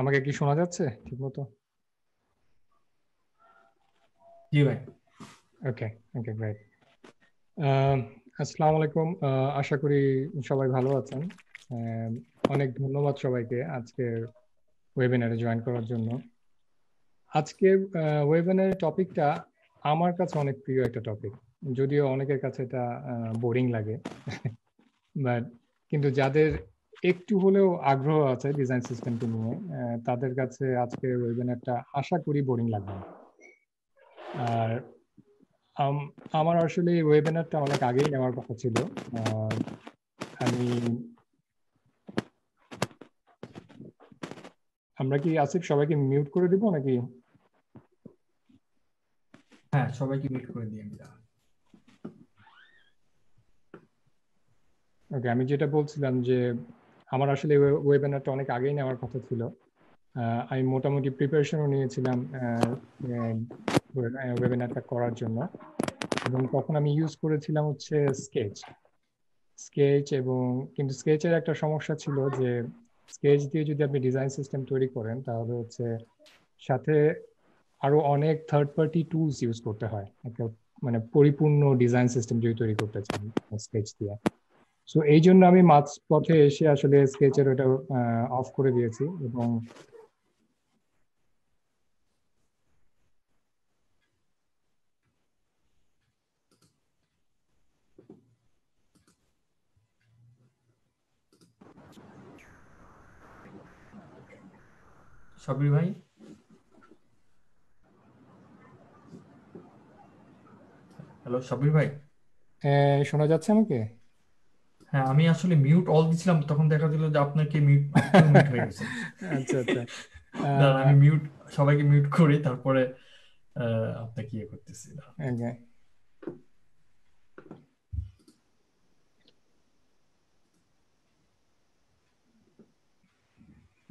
আমাকে কি শোনা যাচ্ছে ঠিক মতো জি ভাই ওকে ওকে গ্রেট আসসালামু আলাইকুম আশা করি সবাই ভালো আছেন অনেক ধন্যবাদ সবাইকে আজকের ওয়েবিনারে জয়েন করার জন্য আজকের ওয়েবিনারের টপিকটা আমার কাছে অনেক প্রিয় একটা টপিক যদিও অনেকের কাছে এটা বোরিং লাগে বাট কিন্তু যাদের একটু হলেও আগ্রহ আছে ডিজাইন সিস্টেমকে নিয়ে তাদের কাছে আজকে ওয়েবিনারটা আশা করি বোরিং লাগবে আর আমার আসলে এই ওয়েবিনারটা অনেক আগেই নেওয়ার কথা ছিল আমি আমরা কি আসিফ সবাইকে মিউট করে দিব নাকি হ্যাঁ সবাইকে মিউট করে দিই আমি ওকে আমি যেটা বলছিলাম যে আমার আসলে ওয়েবিনারটা অনেক আগেই নেওয়ার কথা ছিল আমি মোটামুটি প্রিপারেশনও নিয়েছিলাম ওয়েবিনারটা করার জন্য এবং তখন আমি ইউজ করেছিলাম হচ্ছে স্কেচ স্কেচ এবং কিন্তু স্কেচের একটা সমস্যা ছিল যে স্কেচ দিয়ে যদি আপনি ডিজাইন সিস্টেম তৈরি করেন তাহলে হচ্ছে সাথে আরো অনেক থার্ড পার্টি টুলস ইউজ করতে হয় একটা মানে পরিপূর্ণ ডিজাইন সিস্টেম যদি তৈরি করতে চান স্কেচ দিয়ে সো এই জন্য আমি মাছ পথে এসে আসলে স্কেচের ওটা অফ করে দিয়েছি এবং সবির ভাই হ্যালো সবির ভাই শোনা যাচ্ছে আমাকে হ্যাঁ আমি আসলে মিউট অল দিছিলাম তখন দেখা দিল যে আপনাকে মিউট মিউট হয়ে গেছে আচ্ছা আচ্ছা আমি মিউট সবাইকে মিউট করি তারপরে আপনাকে কি ইয়ে করতেছি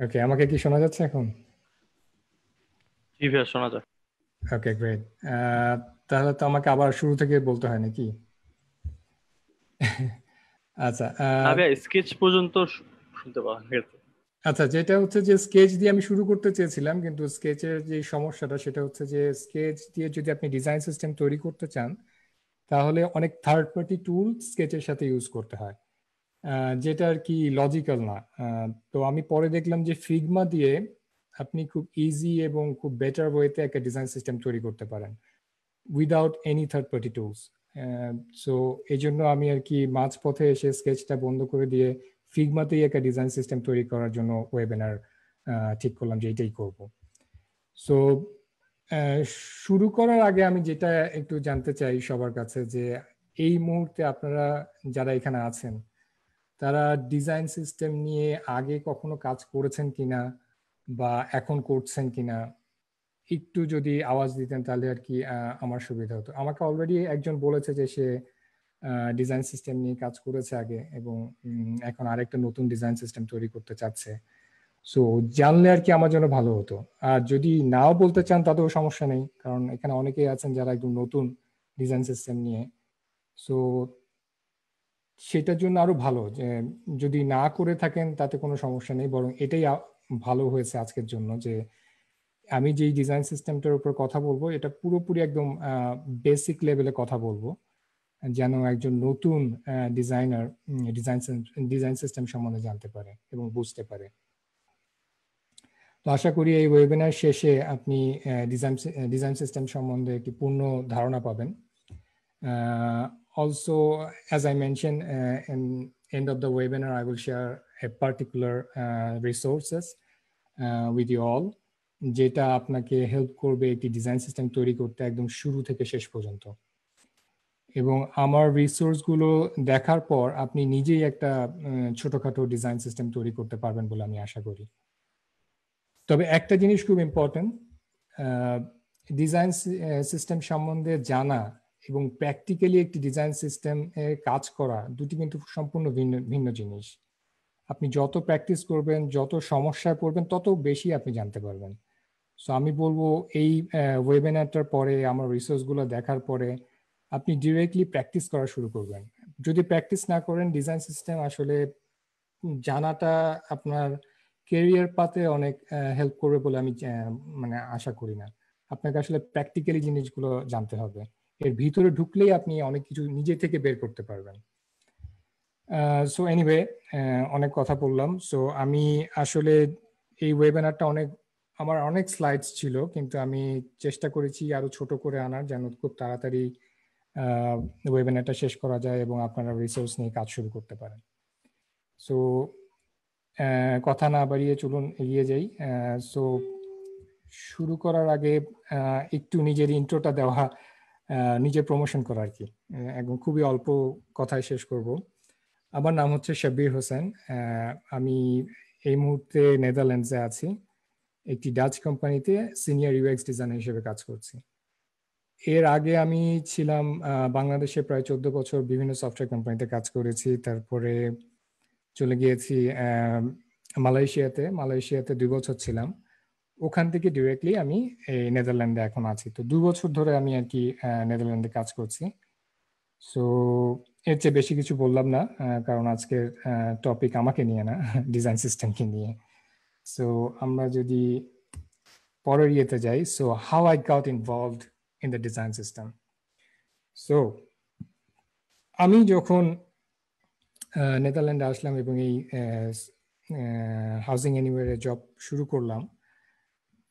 ওকে হ্যাঁ, আমাকে কি শোনা যাচ্ছে এখন ভাই শোনা যায় ওকে গ্রেট তাহলে তো আমাকে আবার শুরু থেকে বলতে হয় নাকি আচ্ছা আগে স্কেচ পর্যন্ত শুনতে পাওয়া আচ্ছা যেটা হচ্ছে যে স্কেচ দিয়ে আমি শুরু করতে চেয়েছিলাম কিন্তু স্কেচের যে সমস্যাটা সেটা হচ্ছে যে স্কেচ দিয়ে যদি আপনি ডিজাইন সিস্টেম তৈরি করতে চান তাহলে অনেক থার্ড পার্টি টুল স্কেচের সাথে ইউজ করতে হয় যেটা আর কি লজিক্যাল না তো আমি পরে দেখলাম যে ফিগমা দিয়ে আপনি খুব ইজি এবং খুব বেটার ওয়েতে একটা ডিজাইন সিস্টেম তৈরি করতে পারেন without any third party tools so এই জন্য আমি আর কি মাঝপথে এসে স্কেচটা বন্ধ করে দিয়ে ফিগমাতেই একটা ডিজাইন সিস্টেম তৈরি করার জন্য ওয়েবিনার ঠিক করলাম যে এটাই করব সো শুরু করার আগে আমি যেটা একটু জানতে চাই সবার কাছে যে এই মুহূর্তে আপনারা যারা এখানে আছেন তারা ডিজাইন সিস্টেম নিয়ে আগে কখনো কাজ করেছেন কিনা বা এখন করছেন কিনা একটু যদি আওয়াজ দিতেন তাহলে আর কি আমার সুবিধা হতো আমাকে অলরেডি একজন বলেছে যে সে ডিজাইন সিস্টেম নিয়ে কাজ করেছে আগে এবং এখন আরেকটা নতুন ডিজাইন সিস্টেম তৈরি করতে চাচ্ছে সো জানলে আর কি আমার জন্য ভালো হতো আর যদি নাও বলতে চান তাতেও সমস্যা নেই কারণ এখানে অনেকেই আছেন যারা একদম নতুন ডিজাইন সিস্টেম নিয়ে সো সেটার জন্য আরো ভালো যে যদি না করে থাকেন তাতে কোনো সমস্যা নেই বরং এটাই ভালো হয়েছে আজকের জন্য যে আমি যেই ডিজাইন সিস্টেমটার উপর কথা বলবো এটা পুরোপুরি একদম বেসিক লেভেলে কথা বলবো যেন একজন নতুন ডিজাইনার ডিজাইন ডিজাইন সিস্টেম সম্বন্ধে জানতে পারে এবং বুঝতে পারে তো আশা করি এই ওয়েবিনার শেষে আপনি ডিজাইন ডিজাইন সিস্টেম সম্বন্ধে একটি পূর্ণ ধারণা পাবেন also as I mention end of the webinar I will share a particular resources with you all যেটা আপনাকে হেল্প করবে একটি ডিজাইন সিস্টেম তৈরি করতে একদম শুরু থেকে শেষ পর্যন্ত এবং আমার রিসোর্সগুলো দেখার পর আপনি নিজেই একটা ছোটখাটো ডিজাইন সিস্টেম তৈরি করতে পারবেন বলে আমি আশা করি তবে একটা জিনিস খুব ইম্পর্টেন্ট ডিজাইন সিস্টেম সম্বন্ধে জানা এবং প্র্যাকটিক্যালি একটি ডিজাইন সিস্টেম কাজ করা দুটি কিন্তু সম্পূর্ণ ভিন্ন ভিন্ন জিনিস আপনি যত প্র্যাকটিস করবেন যত সমস্যায় পড়বেন তত বেশি আপনি জানতে পারবেন সো আমি বলবো এই ওয়েবিনারটার পরে আমার রিসোর্সগুলো দেখার পরে আপনি ডিরেক্টলি প্র্যাকটিস করা শুরু করবেন যদি প্র্যাকটিস না করেন ডিজাইন সিস্টেম আসলে জানাটা আপনার কেরিয়ার পাতে অনেক হেল্প করবে বলে আমি মানে আশা করি না আপনাকে আসলে প্র্যাকটিক্যালি জিনিসগুলো জানতে হবে এর ভিতরে ঢুকলেই আপনি অনেক কিছু নিজে থেকে বের করতে পারবেন সো এনিওয়ে অনেক কথা বললাম সো আমি আসলে এই ওয়েবিনারটা অনেক আমার অনেক স্লাইডস ছিল কিন্তু আমি চেষ্টা করেছি আরো ছোট করে আনার যেন খুব তাড়াতাড়ি ওয়েবিনারটা শেষ করা যায় এবং আপনারা রিসোর্স নিয়ে কাজ শুরু করতে পারেন সো কথা না বাড়িয়ে চলুন এগিয়ে যাই সো শুরু করার আগে একটু নিজের ইন্ট্রোটা দেওয়া নিজে প্রমোশন করা আর কি একদম খুবই অল্প কথায় শেষ করব আমার নাম হচ্ছে শাব্বির হোসেন আমি এই মুহূর্তে নেদারল্যান্ডসে আছি একটি ডাচ কোম্পানিতে সিনিয়র ইউএক্স ডিজাইনার হিসেবে কাজ করছি এর আগে আমি ছিলাম বাংলাদেশে প্রায় চোদ্দ বছর বিভিন্ন সফটওয়্যার কোম্পানিতে কাজ করেছি তারপরে চলে গিয়েছি মালয়েশিয়াতে মালয়েশিয়াতে দুই বছর ছিলাম ওখান থেকে ডিরেক্টলি আমি এই নেদারল্যান্ডে এখন আছি তো দু বছর ধরে আমি আর কি নেদারল্যান্ডে কাজ করছি সো এর চেয়ে বেশি কিছু বললাম না কারণ আজকের টপিক আমাকে নিয়ে না ডিজাইন সিস্টেমকে নিয়ে সো আমরা যদি পরের ইয়েতে যাই so how I got involved in the design system so আমি যখন নেদারল্যান্ডে আসলাম এবং এই হাউজিং অ্যানিওয়ারে জব শুরু করলাম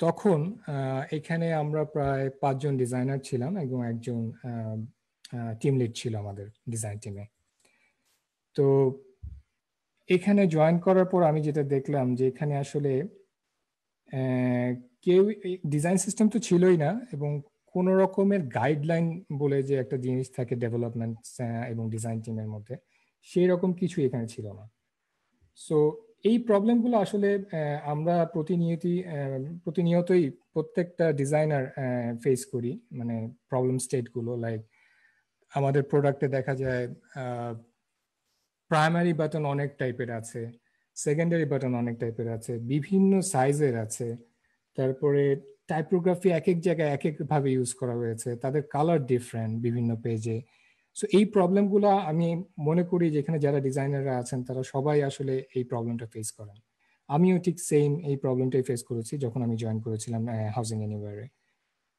তখন এখানে আমরা প্রায় পাঁচজন ডিজাইনার ছিলাম এবং একজন টিম লিড ছিল আমাদের ডিজাইন টিমে তো এখানে জয়েন করার পর আমি যেটা দেখলাম যে এখানে আসলে কেউ ডিজাইন সিস্টেম তো ছিলই না এবং কোন রকমের গাইডলাইন বলে যে একটা জিনিস থাকে ডেভেলপমেন্ট এবং ডিজাইন টিমের মধ্যে সেই রকম কিছু এখানে ছিল না সো এই প্রবলেমগুলো আসলে আমরা প্রতিনিয়তই প্রতিনিয়তই প্রত্যেকটা ডিজাইনার ফেস করি মানে প্রবলেম স্টেটগুলো লাইক আমাদের প্রোডাক্টে দেখা যায় প্রাইমারি বাটন অনেক টাইপের আছে সেকেন্ডারি বাটন অনেক টাইপের আছে বিভিন্ন সাইজের আছে তারপরে টাইপোগ্রাফি এক এক জায়গায় এক একভাবে ইউজ করা হয়েছে তাদের কালার ডিফারেন্ট বিভিন্ন পেজে সো এই প্রবলেমগুলো আমি মনে করি যেখানে যারা ডিজাইনাররা আছেন তারা সবাই আসলে এই প্রবলেমটা ফেস করেন আমিও ঠিক সেম এই প্রবলেমটাই ফেস করেছি যখন আমি জয়েন করেছিলাম হাউজিং এনিওয়ারে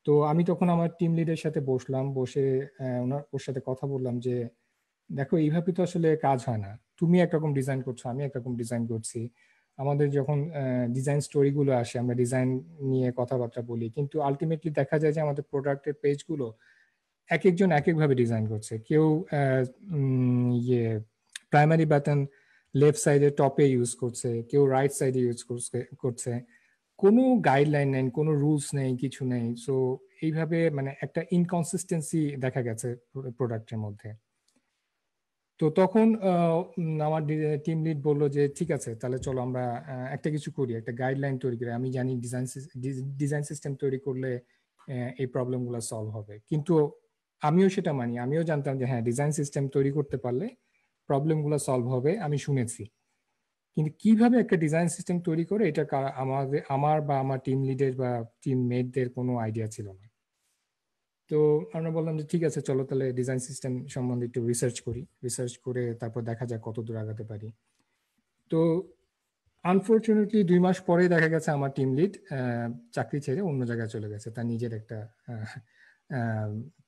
তো আমি তখন আমার টিম লিডের সাথে বসলাম বসে ওনার ওর সাথে কথা বললাম যে দেখো এইভাবে তো আসলে কাজ হয় না তুমি একরকম ডিজাইন করছো আমি একরকম ডিজাইন করছি আমাদের যখন ডিজাইন স্টোরিগুলো আসে আমরা ডিজাইন নিয়ে কথাবার্তা বলি কিন্তু আলটিমেটলি দেখা যায় যে আমাদের প্রোডাক্টের পেজগুলো এক একজন এক একভাবে ডিজাইন করছে কেউ ইয়ে প্রাইমারি বাটন লেফট সাইডে টপে ইউজ করছে কেউ রাইট সাইডে ইউজ করছে কোনো গাইডলাইন নেই কোনো রুলস নেই কিছু নেই সো এইভাবে মানে একটা ইনকনসিস্টেন্সি দেখা গেছে প্রোডাক্টের মধ্যে তো তখন আমার টিম লিড বললো যে ঠিক আছে তাহলে চলো আমরা একটা কিছু করি একটা গাইডলাইন তৈরি করি আমি জানি ডিজাইন ডিজাইন সিস্টেম তৈরি করলে এই প্রবলেমগুলো সলভ হবে কিন্তু আমিও সেটা মানি আমিও জানতাম যে হ্যাঁ ডিজাইন সিস্টেম তৈরি করতে পারলে প্রবলেমগুলো সলভ হবে আমি শুনেছি কিন্তু কিভাবে একটা ডিজাইন সিস্টেম তৈরি করে এটা আমাদের আমার বা আমার টিম লিডের বা টিম মেটদের কোনো আইডিয়া ছিল না তো আমরা বললাম যে ঠিক আছে চলো তাহলে ডিজাইন সিস্টেম সম্বন্ধে একটু রিসার্চ করি রিসার্চ করে তারপর দেখা যাক কত দূর আগাতে পারি তো আনফর্চুনেটলি দুই মাস পরে দেখা গেছে আমার টিম লিড চাকরি ছেড়ে অন্য জায়গায় চলে গেছে তার নিজের একটা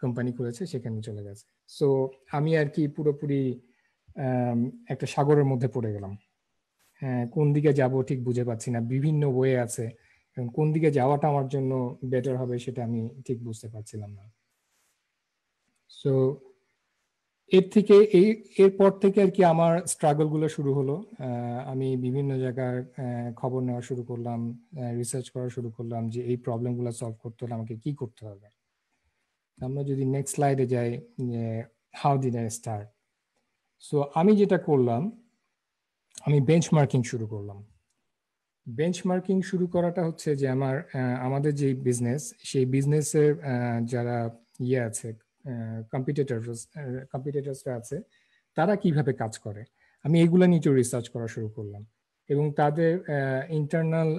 কোম্পানি খুলেছে সেখানে চলে গেছে সো আমি আর কি পুরোপুরি একটা সাগরের মধ্যে পড়ে গেলাম হ্যাঁ, কোন দিকে যাব ঠিক বুঝে পাচ্ছি না বিভিন্ন ওয়ে আছে কোন দিকে যাওয়াটা আমার জন্য বেটার হবে সেটা আমি ঠিক বুঝতে পারছিলাম না সো এর থেকে এই এরপর থেকে আর কি আমার স্ট্রাগলগুলো শুরু হলো আমি বিভিন্ন জায়গার খবর নেওয়া শুরু করলাম রিসার্চ করা শুরু করলাম যে এই প্রবলেমগুলো সলভ করতে হলে আমাকে কি করতে হবে আমরা যদি নেক্সট স্লাইডে যাই how did I start so আমি যেটা করলাম আমি বেঞ্চমার্কিং শুরু করলাম বেঞ্চমার্কিং শুরু করাটা হচ্ছে যে আমার আমাদের যে বিজনেস সেই বিজনেসের যারা ইয়ে আছে কম্পিটিটার কম্পিটিটার্সরা আছে তারা কিভাবে কাজ করে আমি এগুলো নিয়ে একটু রিসার্চ করা শুরু করলাম এবং তাদের ইন্টারনাল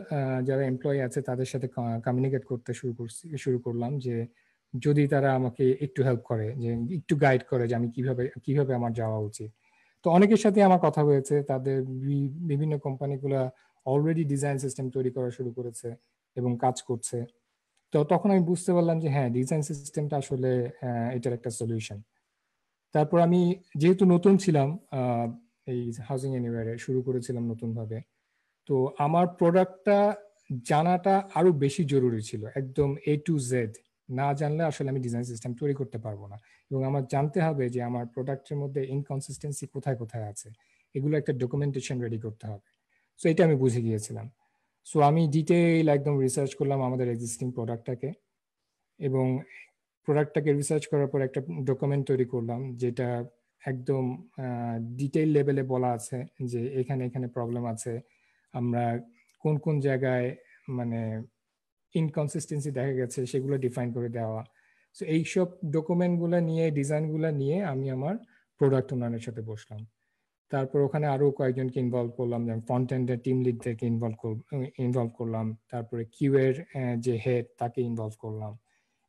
যারা এমপ্লয়ি আছে তাদের সাথে কমিউনিকেট করতে শুরু করছি শুরু করলাম যে যদি তারা আমাকে একটু হেল্প করে যে একটু গাইড করে যে আমি কিভাবে কিভাবে আমার যাওয়া উচিত তো অনেকের সাথে আমার কথা হয়েছে তাদের বিভিন্ন কোম্পানিগুলা অলরেডি ডিজাইন সিস্টেম তৈরি করা শুরু করেছে এবং কাজ করছে তো তখন আমি বুঝতে পারলাম যে হ্যাঁ ডিজাইন সিস্টেমটা আসলে এটার একটা সলিউশন তারপর আমি যেহেতু নতুন ছিলাম এই হাউজিং এনিওয়ারে শুরু করেছিলাম নতুনভাবে তো আমার প্রোডাক্টটা জানাটা আরো বেশি জরুরি ছিল একদম এ টু জেড না জানলে আসলে আমি ডিজাইন সিস্টেম তৈরি করতে পারবো না এবং আমার জানতে হবে যে আমার প্রোডাক্টের মধ্যে ইনকনসিস্টেন্সি কোথায় কোথায় আছে এগুলো একটা ডকুমেন্টেশন রেডি করতে হবে সো এটা আমি বুঝে গিয়েছিলাম সো আমি ডিটেইল একদম রিসার্চ করলাম আমাদের এক্সিস্টিং প্রোডাক্টটাকে এবং প্রোডাক্টটাকে রিসার্চ করার পর একটা ডকুমেন্ট তৈরি করলাম যেটা একদম ডিটেইল লেভেলে বলা আছে যে এখানে এখানে প্রবলেম আছে আমরা কোন কোন জায়গায় মানে ইনকনসিস্টেন্সি দেখা গেছে সেগুলো ডিফাইন করে দেওয়া সো এইসব ডকুমেন্টগুলো নিয়ে ডিজাইনগুলো নিয়ে আমি আমার প্রোডাক্ট উন্নয়নের সাথে বসলাম তারপর ওখানে আরো কয়েকজনকে ইনভলভ করলাম যেমন ফ্রন্ট এন্ডের টিম লিডদেরকে ইনভলভ ইনভলভ করলাম তারপরে কিউ এর যে হেড তাকে ইনভলভ করলাম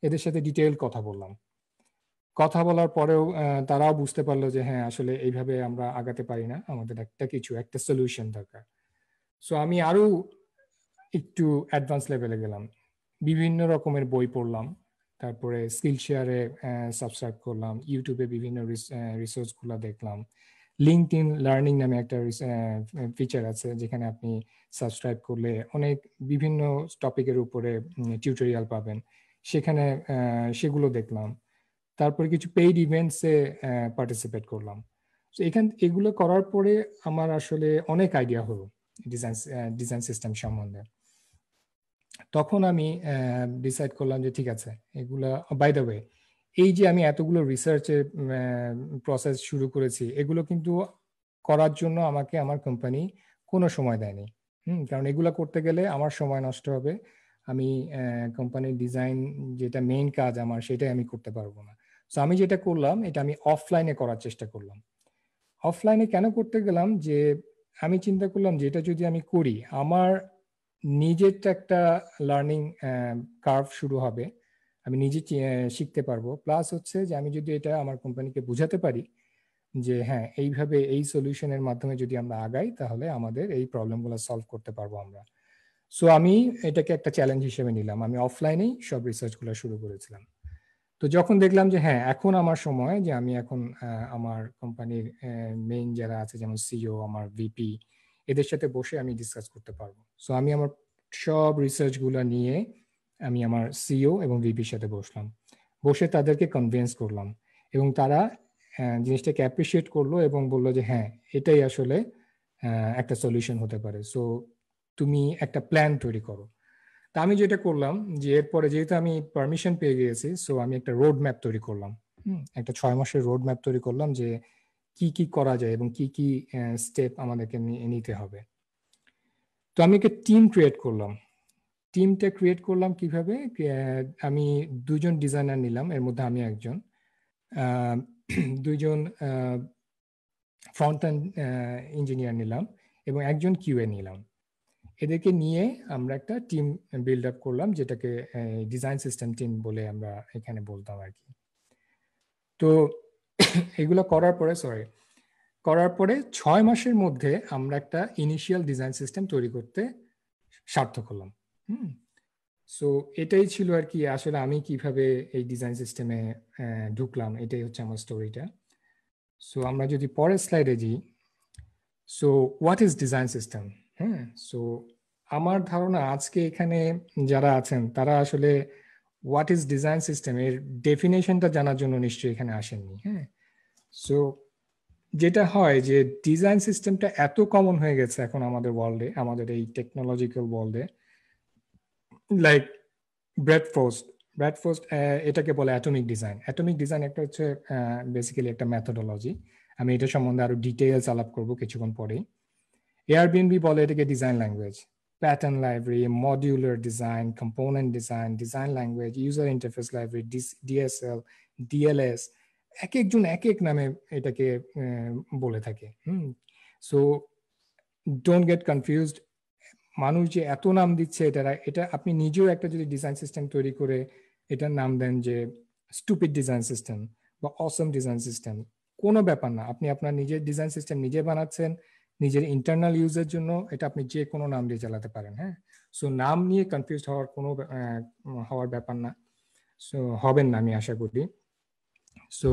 এদের সাথে ডিটেল কথা বললাম কথা বলার পরেও তারাও বুঝতে পারলো যে হ্যাঁ আসলে এইভাবে আমরা আগাতে পারি না আমাদের একটা কিছু একটা সলিউশন দরকার সো আমি আরো একটু অ্যাডভান্স লেভেলে গেলাম বিভিন্ন রকমের বই পড়লাম তারপরে স্কিল শেয়ারে সাবস্ক্রাইব করলাম ইউটিউবে বিভিন্ন রিসোর্সগুলো দেখলাম লিঙ্কড লার্নিং নামে একটা ফিচার আছে যেখানে আপনি সাবস্ক্রাইব করলে অনেক বিভিন্ন টপিকের উপরে টিউটোরিয়াল পাবেন সেখানে সেগুলো দেখলাম তারপরে কিছু পেইড ইভেন্টসে পার্টিসিপেট করলাম তো এখান এগুলো করার পরে আমার আসলে অনেক আইডিয়া হলো ডিজাইন ডিজাইন সিস্টেম সম্বন্ধে তখন আমি ডিসাইড করলাম যে ঠিক আছে এগুলা বাই দ্য ওয়ে এই যে আমি এতগুলো রিসার্চের প্রসেস শুরু করেছি এগুলো কিন্তু করার জন্য আমাকে আমার কোম্পানি কোনো সময় দেয়নি হুম কারণ এগুলো করতে গেলে আমার সময় নষ্ট হবে আমি কোম্পানির ডিজাইন যেটা মেইন কাজ আমার সেটাই আমি করতে পারবো না সো আমি যেটা করলাম এটা আমি অফলাইনে করার চেষ্টা করলাম অফলাইনে কেন করতে গেলাম যে আমি চিন্তা করলাম যে এটা যদি আমি করি আমার নিজের একটা লার্নিং কার্ভ শুরু হবে আমি নিজে শিখতে পারবো প্লাস হচ্ছে যে আমি যদি এটা আমার কোম্পানিকে বুঝাতে পারি যে হ্যাঁ এইভাবে এই সলিউশনের মাধ্যমে যদি আমরা আগাই তাহলে আমাদের এই প্রবলেমগুলো সলভ করতে পারবো আমরা সো আমি এটাকে একটা চ্যালেঞ্জ হিসেবে নিলাম আমি অফলাইনেই সব রিসার্চগুলো শুরু করেছিলাম তো যখন দেখলাম যে হ্যাঁ এখন আমার সময় যে আমি এখন আমার কোম্পানির মেইন যারা আছে যেমন সিও e আমার ভিপি এদের সাথে বসে আমি ডিসকাস করতে পারবো সো আমি আমার সব রিসার্চগুলো নিয়ে আমি আমার সিও e এবং ভিপির সাথে বসলাম বসে তাদেরকে কনভিন্স করলাম এবং তারা জিনিসটাকে অ্যাপ্রিসিয়েট করলো এবং বললো যে হ্যাঁ এটাই আসলে একটা সলিউশন হতে পারে সো তুমি একটা প্ল্যান তৈরি করো তা আমি যেটা করলাম যে এরপরে যেহেতু আমি পারমিশন পেয়ে গিয়েছি সো আমি একটা রোড ম্যাপ তৈরি করলাম একটা ছয় মাসের রোড ম্যাপ তৈরি করলাম যে কি কি করা যায় এবং কি কি স্টেপ আমাদেরকে নিতে হবে তো আমি একটা টিম ক্রিয়েট করলাম টিমটা ক্রিয়েট করলাম কিভাবে আমি দুজন ডিজাইনার নিলাম এর মধ্যে আমি একজন দুইজন ফ্রন্ট অ্যান্ড ইঞ্জিনিয়ার নিলাম এবং একজন কিউএ নিলাম এদেরকে নিয়ে আমরা একটা টিম বিল্ড আপ করলাম যেটাকে ডিজাইন সিস্টেম টিম বলে আমরা এখানে বলতাম আর কি তো এগুলো করার পরে সরি করার পরে ছয় মাসের মধ্যে আমরা একটা ইনিশিয়াল ডিজাইন সিস্টেম তৈরি করতে সার্থক হলাম হুম সো এটাই ছিল আর কি আসলে আমি কিভাবে এই ডিজাইন সিস্টেমে ঢুকলাম এটাই হচ্ছে আমার স্টোরিটা সো আমরা যদি পরের স্লাইডে যাই so what is design system হ্যাঁ সো আমার ধারণা আজকে এখানে যারা আছেন তারা আসলে হোয়াট ইজ ডিজাইন সিস্টেম এর ডেফিনেশনটা জানার জন্য নিশ্চয়ই এখানে আসেননি হ্যাঁ সো যেটা হয় যে ডিজাইন সিস্টেমটা এত কমন হয়ে গেছে এখন আমাদের ওয়ার্ল্ডে আমাদের এই টেকনোলজিক্যাল ওয়ার্ল্ডে লাইক ব্রেডফোস্ট ব্রেডফোস্ট এটাকে বলে অ্যাটমিক ডিজাইন অ্যাটমিক ডিজাইন একটা হচ্ছে বেসিক্যালি একটা ম্যাথোডোলজি আমি এটা সম্বন্ধে আরো ডিটেলস আলাপ করব কিছুক্ষণ পরেই এয়ারবিএনবি বলে এটাকে design language pattern library modular design component design design language user interface library DSL DLS এক একজন এক এক নামে এটাকে বলে থাকে hmm so don't get confused মানুষ যে এত নাম দিচ্ছে এটা এটা আপনি নিজেও একটা যদি ডিজাইন সিস্টেম তৈরি করে এটার নাম দেন যে স্টুপিড ডিজাইন সিস্টেম বা অসম ডিজাইন সিস্টেম কোনো ব্যাপার না আপনি আপনার নিজের ডিজাইন সিস্টেম নিজে বানাচ্ছেন নিজের ইন্টারনাল ইউজের জন্য এটা আপনি যে কোনো নাম দিয়ে চালাতে পারেন হ্যাঁ সো নাম নিয়ে কনফিউজ হওয়ার কোনো হওয়ার ব্যাপার না সো হবেন না আমি আশা করি সো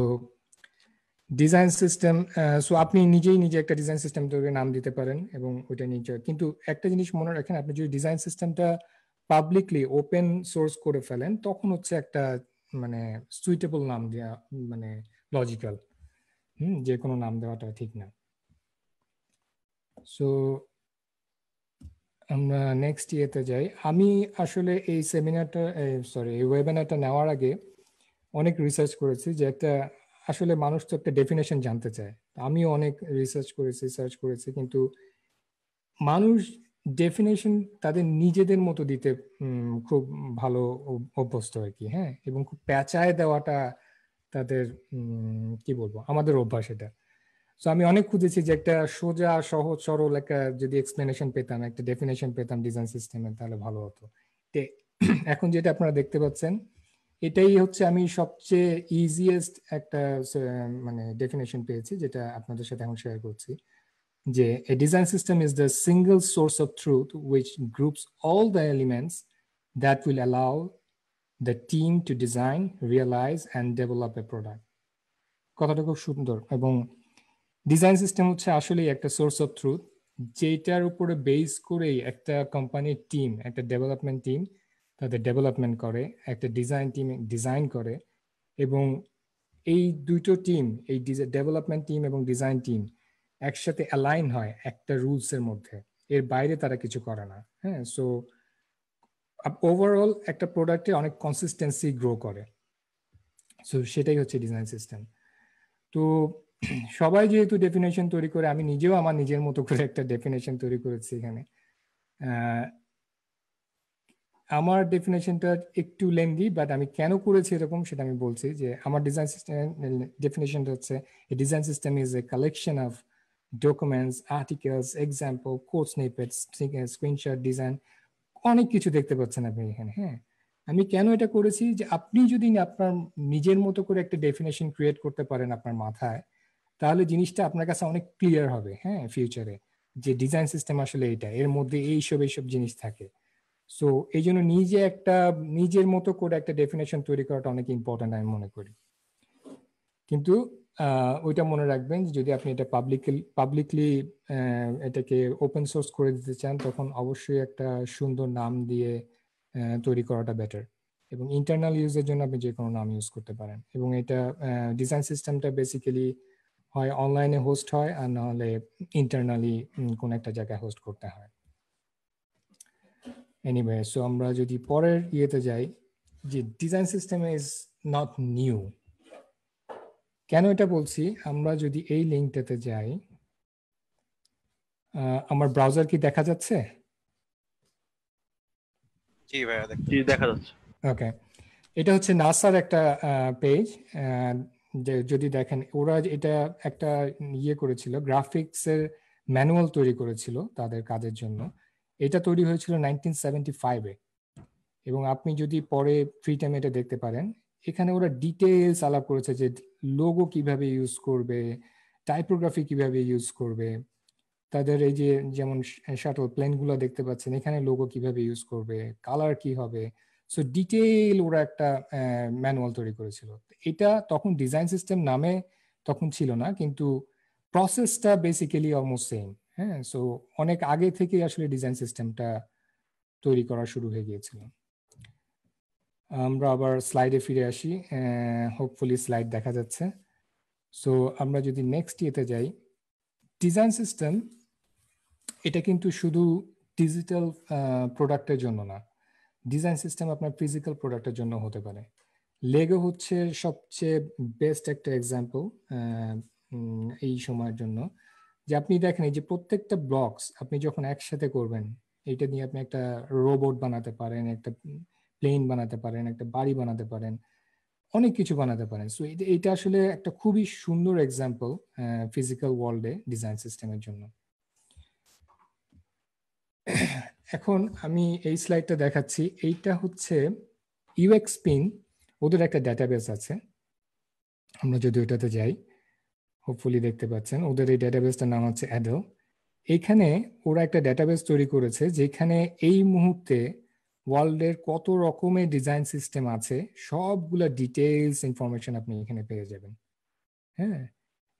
ডিজাইন সিস্টেম সো আপনি নিজেই নিজে একটা ডিজাইন সিস্টেম তৈরি নাম দিতে পারেন এবং ওইটা নিজে কিন্তু একটা জিনিস মনে রাখেন আপনি যদি ডিজাইন সিস্টেমটা পাবলিকলি ওপেন সোর্স করে ফেলেন তখন হচ্ছে একটা মানে সুইটেবল নাম দেওয়া মানে লজিক্যাল হুম যে কোনো নাম দেওয়াটা ঠিক না সো আমরা নেক্সট ইয়েতে যাই আমি আসলে এই সেমিনারটা সরি এই ওয়েবিনারটা নেওয়ার আগে অনেক রিসার্চ করেছি যে একটা আসলে মানুষ তো একটা ডেফিনেশন জানতে চায় আমিও অনেক রিসার্চ করেছি সার্চ করেছি কিন্তু মানুষ ডেফিনেশন তাদের নিজেদের মতো দিতে খুব ভালো অভ্যস্ত আর কি হ্যাঁ এবং খুব প্যাঁচায় দেওয়াটা তাদের কি বলবো আমাদের অভ্যাস এটা সো আমি অনেক খুঁজেছি যে একটা সোজা সহজ সরল একটা যদি এক্সপ্লেনেশন পেতাম একটা ডেফিনেশন পেতাম ডিজাইন সিস্টেমে তাহলে ভালো হতো এখন যেটা আপনারা দেখতে পাচ্ছেন এটাই হচ্ছে আমি সবচেয়ে ইজিয়েস্ট একটা মানে ডেফিনেশন পেয়েছি যেটা আপনাদের সাথে এখন শেয়ার করছি যে a design system is the single source of truth which groups all the elements that will allow the team to design realise and develop a product কথাটা খুব সুন্দর এবং ডিজাইন সিস্টেম হচ্ছে আসলেই একটা সোর্স অফ ট্রুথ যেটার উপরে base করেই একটা কোম্পানির টিম একটা ডেভেলপমেন্ট টিম তাদের ডেভেলপমেন্ট করে একটা ডিজাইন টিম ডিজাইন করে এবং এই দুটো টিম এই ডেভেলপমেন্ট টিম এবং ডিজাইন টিম একসাথে অ্যালাইন হয় একটা রুলসের মধ্যে এর বাইরে তারা কিছু করে না হ্যাঁ সো ওভারঅল একটা প্রোডাক্টে অনেক কনসিস্টেন্সি গ্রো করে সো সেটাই হচ্ছে ডিজাইন সিস্টেম তো সবাই যেহেতু ডেফিনেশন তৈরি করে আমি নিজেও আমার নিজের মতো করে একটা ডেফিনেশন তৈরি করেছি এখানে আমার ডেফিনেশনটা একটু লেন্দি বাট আমি কেন করেছি এরকম সেটা আমি বলছি যে আমার ডিজাইন সিস্টেম ডেফিনেশনটা হচ্ছে design system is a collection of documents articles example কোর্স নেপেট স্ক্রিনশট ডিজাইন অনেক কিছু দেখতে পাচ্ছেন আপনি এখানে হ্যাঁ আমি কেন এটা করেছি যে আপনি যদি আপনার নিজের মতো করে একটা ডেফিনেশন ক্রিয়েট করতে পারেন আপনার মাথায় তাহলে জিনিসটা আপনার কাছে অনেক ক্লিয়ার হবে হ্যাঁ ফিউচারে যে ডিজাইন সিস্টেম আসলে এটা এর মধ্যে এইসব এইসব জিনিস থাকে সো এই জন্য নিজে একটা নিজের মতো করে একটা ডেফিনেশন তৈরি করাটা অনেক ইম্পর্টেন্ট আমি মনে করি কিন্তু ওইটা মনে রাখবেন যদি আপনি এটা পাবলিকলি পাবলিকলি এটাকে ওপেন সোর্স করে দিতে চান তখন অবশ্যই একটা সুন্দর নাম দিয়ে তৈরি করাটা বেটার এবং ইন্টারনাল ইউজের জন্য আপনি যে কোনো নাম ইউজ করতে পারেন এবং এটা ডিজাইন সিস্টেমটা বেসিক্যালি হয় অনলাইনে হোস্ট হয় আর নাহলে ইন্টারনালি কোনো একটা জায়গায় হোস্ট করতে হয় এনিওয়ে সো আমরা যদি পরের ইয়েতে যাই যে design system is not new কেন এটা বলছি আমরা যদি এই লিঙ্কটাতে যাই আমার ব্রাউজার কি দেখা যাচ্ছে জি ভাইয়া জি দেখা যাচ্ছে ওকে এটা হচ্ছে নাসার একটা পেজ যদি দেখেন ওরা এটা একটা ইয়ে করেছিল গ্রাফিক্সের ম্যানুয়াল তৈরি করেছিল তাদের কাজের জন্য এটা তৈরি হয়েছিল নাইনটিন সেভেন্টি ফাইভে এবং আপনি যদি পরে ফ্রি টাইমে এটা দেখতে পারেন এখানে ওরা ডিটেলস আলাপ করেছে যে লোগো কিভাবে ইউজ করবে টাইপোগ্রাফি কিভাবে ইউজ করবে তাদের এই যে যেমন শাটল প্লেনগুলো দেখতে পাচ্ছেন এখানে লোগো কিভাবে ইউজ করবে কালার কি হবে সো ডিটেইল ওরা একটা ম্যানুয়াল তৈরি করেছিল এটা তখন ডিজাইন সিস্টেম নামে তখন ছিল না কিন্তু প্রসেসটা বেসিক্যালি অলমোস্ট সেম হ্যাঁ সো অনেক আগে থেকে আসলে ডিজাইন সিস্টেমটা তৈরি করা শুরু হয়ে গিয়েছিল আমরা আবার স্লাইডে ফিরে আসি হোপফুলি স্লাইড দেখা যাচ্ছে সো আমরা যদি নেক্সট ইয়েতে যাই ডিজাইন সিস্টেম এটা কিন্তু শুধু ডিজিটাল প্রোডাক্টের জন্য না ডিজাইন সিস্টেম আপনার ফিজিক্যাল প্রোডাক্টের জন্য হতে পারে লেগো হচ্ছে সবচেয়ে বেস্ট একটা এক্সাম্পল এই সময়ের জন্য যে আপনি দেখেন এই যে প্রত্যেকটা ব্লকস আপনি যখন একসাথে করবেন এটা নিয়ে আপনি একটা রোবট বানাতে পারেন একটা প্লেন বানাতে পারেন একটা বাড়ি বানাতে পারেন অনেক কিছু বানাতে পারেন সো এটা আসলে একটা খুবই সুন্দর এক্সাম্পল ফিজিক্যাল ওয়ার্ল্ডে ডিজাইন সিস্টেমের জন্য এখন আমি এই স্লাইডটা দেখাচ্ছি এইটা হচ্ছে ইউএক্স পিন ওদের একটা ডাটাবেস আছে আমরা যদি ওটাতে যাই হোপফুলি দেখতে পাচ্ছেন ওদের এই ডেটাবেসটার নাম হচ্ছে অ্যাডেল এখানে ওরা একটা ডেটাবেস তৈরি করেছে যেখানে এই মুহূর্তে ওয়ার্ল্ডের কত রকমের ডিজাইন সিস্টেম আছে সবগুলো ডিটেলস ইনফরমেশন আপনি এখানে পেয়ে যাবেন হ্যাঁ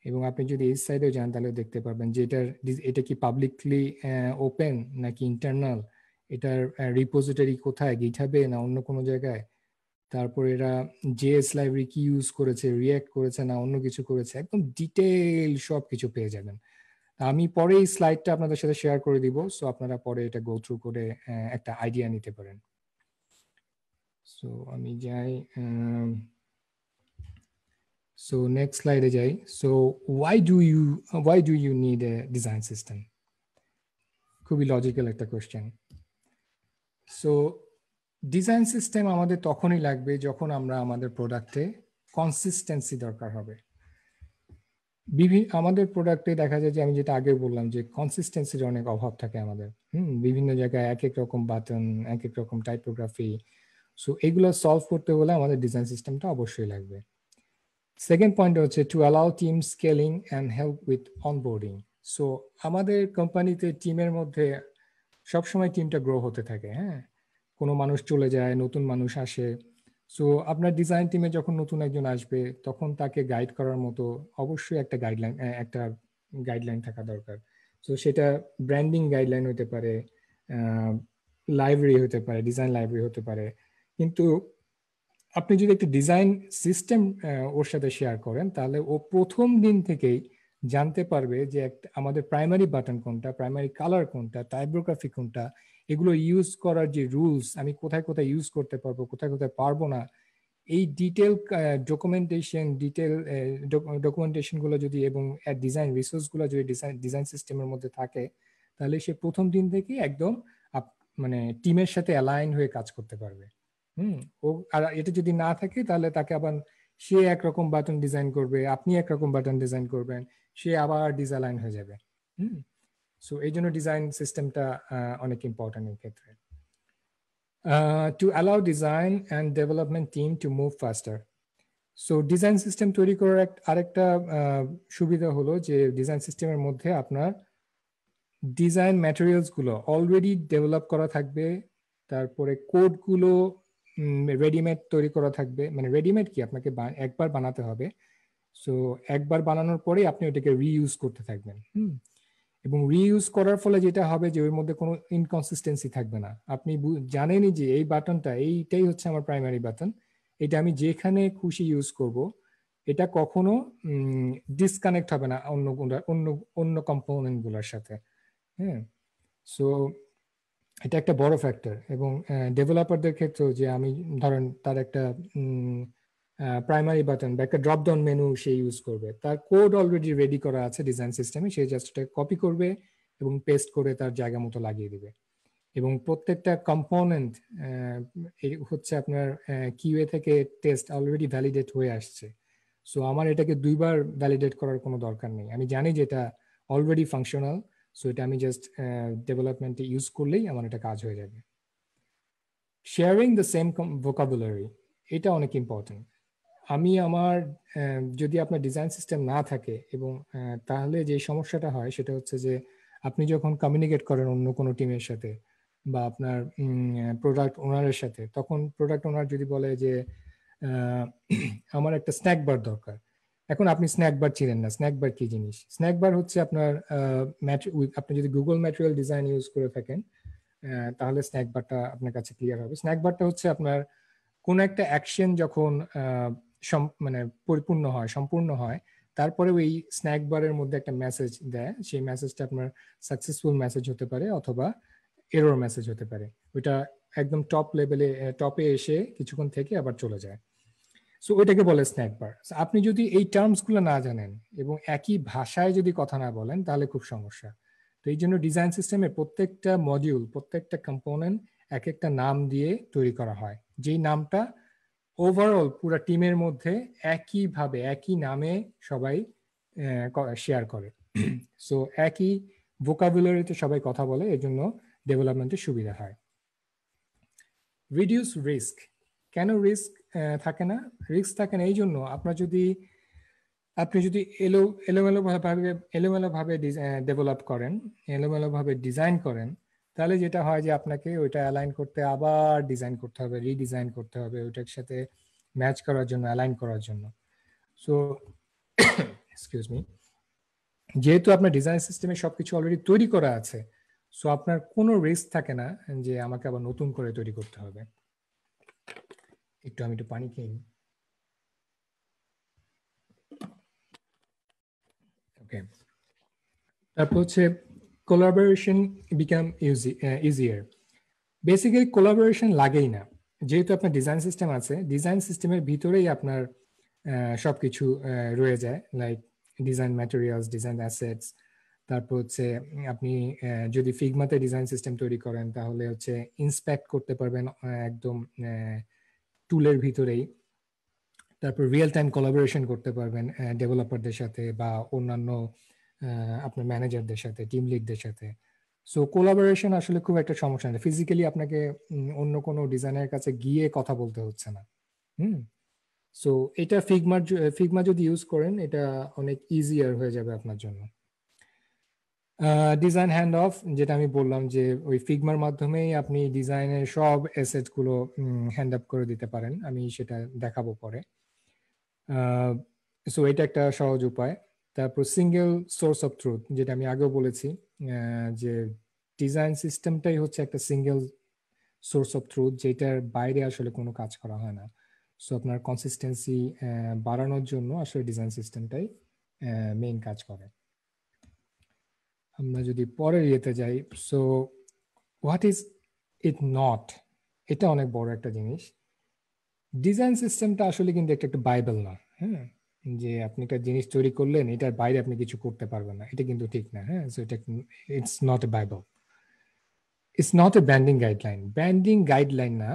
এবং আপনি যদি এই সাইডেও যান তাহলে দেখতে পারবেন যে এটার এটা কি পাবলিকলি ওপেন নাকি ইন্টারনাল এটার রিপোজিটরি কোথায় গিঠাবে না অন্য কোনো জায়গায় তারপর এরা জেএস লাইব্রেরি কি ইউজ করেছে রিয়্যাক্ট করেছে না অন্য কিছু করেছে একদম ডিটেইল সব কিছু পেয়ে যাবেন আমি পরে এই স্লাইডটা আপনাদের সাথে শেয়ার করে দিব সো আপনারা পরে এটা গো থ্রু করে একটা আইডিয়া নিতে পারেন সো আমি যাই সো নেক্সট স্লাইডে যাই so why do you why do you need a design system খুবই লজিক্যাল একটা কোয়েশ্চেন সো ডিজাইন সিস্টেম আমাদের তখনই লাগবে যখন আমরা আমাদের প্রোডাক্টে কনসিস্টেন্সি দরকার হবে বিভিন্ন আমাদের প্রোডাক্টে দেখা যায় যে আমি যেটা আগে বললাম যে কনসিস্টেন্সির অনেক অভাব থাকে আমাদের হুম বিভিন্ন জায়গায় এক এক রকম বাটন এক এক রকম টাইপোগ্রাফি সো এগুলো সলভ করতে হলে আমাদের ডিজাইন সিস্টেমটা অবশ্যই লাগবে সেকেন্ড পয়েন্ট হচ্ছে to allow team scaling and help with onboarding so আমাদের কোম্পানিতে টিমের মধ্যে সবসময় টিমটা গ্রো হতে থাকে হ্যাঁ কোনো মানুষ চলে যায় নতুন মানুষ আসে সো আপনার ডিজাইন টিমে যখন নতুন একজন আসবে তখন তাকে গাইড করার মতো অবশ্যই একটা গাইডলাইন একটা গাইডলাইন থাকা দরকার সো সেটা ব্র্যান্ডিং গাইডলাইন হতে পারে লাইব্রেরি হতে পারে ডিজাইন লাইব্রেরি হতে পারে কিন্তু আপনি যদি একটি ডিজাইন সিস্টেম ওর সাথে শেয়ার করেন তাহলে ও প্রথম দিন থেকেই জানতে পারবে যে আমাদের প্রাইমারি বাটন কোনটা প্রাইমারি কালার কোনটা টাইব্রোগ্রাফি কোনটা এগুলো ইউজ করার যে রুলস আমি কোথায় কোথায় ইউজ করতে পারবো কোথায় কোথায় পারবো না এই ডিটেল ডকুমেন্টেশন ডিটেল ডকুমেন্টেশনগুলো যদি এবং ডিজাইন রিসোর্সগুলো যদি ডিজাইন ডিজাইন সিস্টেমের মধ্যে থাকে তাহলে সে প্রথম দিন থেকে একদম মানে টিমের সাথে অ্যালাইন হয়ে কাজ করতে পারবে হুম ও আর এটা যদি না থাকে তাহলে তাকে আবার সে একরকম বাটন ডিজাইন করবে আপনি একরকম বাটন ডিজাইন করবেন সে আবার ডিজাইন হয়ে যাবে হুম সো এই জন্য ডিজাইন সিস্টেমটা অনেক ইম্পর্টেন্ট এই ক্ষেত্রে to allow design and development team to move faster so design system তৈরি করার এক আরেকটা সুবিধা হলো যে ডিজাইন সিস্টেমের মধ্যে আপনার ডিজাইন ম্যাটেরিয়ালসগুলো অলরেডি ডেভেলপ করা থাকবে তারপরে কোডগুলো রেডিমেড তৈরি করা থাকবে মানে রেডিমেড কি আপনাকে একবার বানাতে হবে সো একবার বানানোর পরেই আপনি ওটাকে রিইউজ করতে থাকবেন হুম এবং রিইউজ করার ফলে যেটা হবে যে ওর মধ্যে কোনো ইনকনসিস্টেন্সি থাকবে না আপনি জানেনই যে এই বাটনটা এইটাই হচ্ছে আমার প্রাইমারি বাটন এটা আমি যেখানে খুশি ইউজ করব এটা কখনো ডিসকানেক্ট হবে না অন্য অন্য অন্য কম্পোনেন্টগুলোর সাথে হ্যাঁ সো এটা একটা বড় ফ্যাক্টর এবং ডেভেলপারদের ক্ষেত্রেও যে আমি ধরেন তার একটা প্রাইমারি বাটন বা একটা ড্রপ ডাউন মেনু সে ইউজ করবে তার কোড অলরেডি রেডি করা আছে ডিজাইন সিস্টেমে সে জাস্ট ওটাকে কপি করবে এবং পেস্ট করে তার জায়গা মতো লাগিয়ে দেবে এবং প্রত্যেকটা কম্পোনেন্ট হচ্ছে আপনার কিউএ থেকে টেস্ট অলরেডি ভ্যালিডেট হয়ে আসছে সো আমার এটাকে দুইবার ভ্যালিডেট করার কোনো দরকার নেই আমি জানি যে এটা অলরেডি ফাংশনাল সো এটা আমি জাস্ট ডেভেলপমেন্টে ইউজ করলেই আমার এটা কাজ হয়ে যাবে শেয়ারিং দ্য সেম ভোকাবুলারি এটা অনেক ইম্পর্টেন্ট আমি আমার যদি আপনার ডিজাইন সিস্টেম না থাকে এবং তাহলে যে সমস্যাটা হয় সেটা হচ্ছে যে আপনি যখন কমিউনিকেট করেন অন্য কোনো টিমের সাথে বা আপনার প্রোডাক্ট ওনারের সাথে তখন প্রোডাক্ট ওনার যদি বলে যে আমার একটা স্ন্যাক বার দরকার এখন আপনি স্ন্যাক বার চিনেন না স্ন্যাক বার কি জিনিস স্ন্যাক বার হচ্ছে আপনার আপনি যদি গুগল ম্যাটেরিয়াল ডিজাইন ইউজ করে থাকেন তাহলে স্ন্যাক বারটা আপনার কাছে ক্লিয়ার হবে স্ন্যাক বারটা হচ্ছে আপনার কোন একটা অ্যাকশন যখন মানে পরিপূর্ণ হয় সম্পূর্ণ হয় তারপরে ওই স্ন্যাক বারের মধ্যে একটা মেসেজ দেয় সেই মেসেজটা আপনার সাকসেসফুল মেসেজ হতে পারে অথবা এরর মেসেজ হতে পারে ওইটা একদম টপ লেভেলে টপে এসে কিছুক্ষণ থেকে আবার চলে যায় সো ওইটাকে বলে স্ন্যাক বার আপনি যদি এই টার্মসগুলো না জানেন এবং একই ভাষায় যদি কথা না বলেন তাহলে খুব সমস্যা তো এই জন্য ডিজাইন সিস্টেমে প্রত্যেকটা মডিউল প্রত্যেকটা কম্পোনেন্ট এক একটা নাম দিয়ে তৈরি করা হয় যেই নামটা ওভারঅল পুরো টিমের মধ্যে একইভাবে একই নামে সবাই শেয়ার করে সো একই ভোকাবুলারিতে সবাই কথা বলে এজন্য ডেভেলপমেন্টের সুবিধা হয় রিডিউস রিস্ক কেন রিস্ক থাকে না রিস্ক থাকে না এই জন্য আপনার যদি আপনি যদি এলো এলোমেলোভাবে এলোমেলোভাবে ডেভেলপ করেন এলোমেলোভাবে ডিজাইন করেন তাহলে যেটা হয় যে আপনাকে ওইটা অ্যালাইন করতে আবার ডিজাইন করতে হবে রিডিজাইন করতে হবে ওইটার সাথে ম্যাচ করার জন্য অ্যালাইন করার জন্য সো এক্সকিউজ মি যেহেতু আপনার ডিজাইন সিস্টেমে সব কিছু অলরেডি তৈরি করা আছে সো আপনার কোনো রিস্ক থাকে না যে আমাকে আবার নতুন করে তৈরি করতে হবে একটু আমি একটু পানি খেয়ে ওকে তারপর হচ্ছে collaboration become easy, uh, easier. Basically collaboration লাগেই না যেহেতু আপনার ডিজাইন সিস্টেম আছে ডিজাইন সিস্টেমের ভিতরেই আপনার সব কিছু রয়ে যায় like design materials design assets তারপর হচ্ছে আপনি যদি ফিগমাতে ডিজাইন সিস্টেম তৈরি করেন তাহলে হচ্ছে ইন্সপেক্ট করতে পারবেন একদম টুলের ভিতরেই তারপর রিয়েল টাইম কোলাবোরেশন করতে পারবেন ডেভেলপারদের সাথে বা অন্যান্য আপনার ম্যানেজারদের সাথে টিম লিডদের সাথে সো কোলাবোরেশন আসলে খুব একটা সমস্যা না ফিজিক্যালি আপনাকে অন্য কোনো ডিজাইনের কাছে গিয়ে কথা বলতে হচ্ছে না হুম সো এটা ফিগমার ফিগমা যদি ইউজ করেন এটা অনেক ইজিয়ার হয়ে যাবে আপনার জন্য ডিজাইন হ্যান্ড অফ যেটা আমি বললাম যে ওই ফিগমার মাধ্যমেই আপনি ডিজাইনের সব অ্যাসেট গুলো হ্যান্ড আপ করে দিতে পারেন আমি সেটা দেখাবো পরে সো এটা একটা সহজ উপায় তারপর সিঙ্গেল সোর্স অফ ট্রুথ যেটা আমি আগেও বলেছি যে ডিজাইন সিস্টেমটাই হচ্ছে একটা সিঙ্গেল সোর্স অফ ট্রুথ যেটার বাইরে আসলে কোনো কাজ করা হয় না সো আপনার কনসিস্টেন্সি বাড়ানোর জন্য আসলে ডিজাইন সিস্টেমটাই মেইন কাজ করে আমরা যদি পরের ইয়েতে যাই so what is it not এটা অনেক বড় একটা জিনিস ডিজাইন সিস্টেমটা আসলে কিন্তু একটা একটা বাইবেল না হ্যাঁ যে আপনি একটা জিনিস তৈরি করলেন এটার বাইরে আপনি কিছু করতে পারবেন না এটা কিন্তু ঠিক না হ্যাঁ সো এটা it's not a bible it's not a branding guideline branding guideline না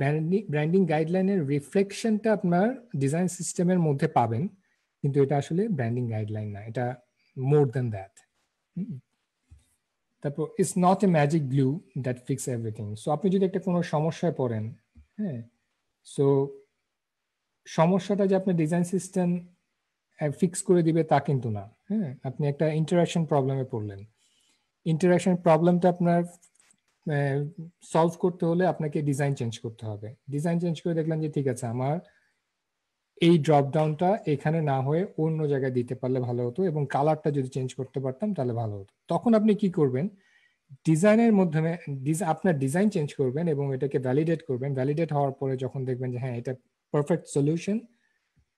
ব্র্যান্ডিং ব্র্যান্ডিং গাইডলাইনের রিফ্লেকশনটা আপনার ডিজাইন সিস্টেমের মধ্যে পাবেন কিন্তু এটা আসলে ব্র্যান্ডিং গাইডলাইন না এটা মোর দেন দ্যাট তারপর it's not a magic glue that fix everything so আপনি যদি একটা কোনো সমস্যায় পড়েন হ্যাঁ সো সমস্যাটা যে আপনি ডিজাইন সিস্টেম ফিক্স করে দিবে তা কিন্তু না হ্যাঁ আপনি একটা ইন্টারাকশন প্রবলেমে পড়লেন ইন্টারাকশন প্রবলেমটা আপনার সলভ করতে হলে আপনাকে ডিজাইন চেঞ্জ করতে হবে ডিজাইন চেঞ্জ করে দেখলাম যে ঠিক আছে আমার এই ড্রপ ডাউনটা এখানে না হয়ে অন্য জায়গায় দিতে পারলে ভালো হতো এবং কালারটা যদি চেঞ্জ করতে পারতাম তাহলে ভালো হতো তখন আপনি কি করবেন ডিজাইনের মাধ্যমে আপনার ডিজাইন চেঞ্জ করবেন এবং এটাকে ভ্যালিডেট করবেন ভ্যালিডেট হওয়ার পরে যখন দেখবেন যে হ্যাঁ এটা পারফেক্ট সলিউশন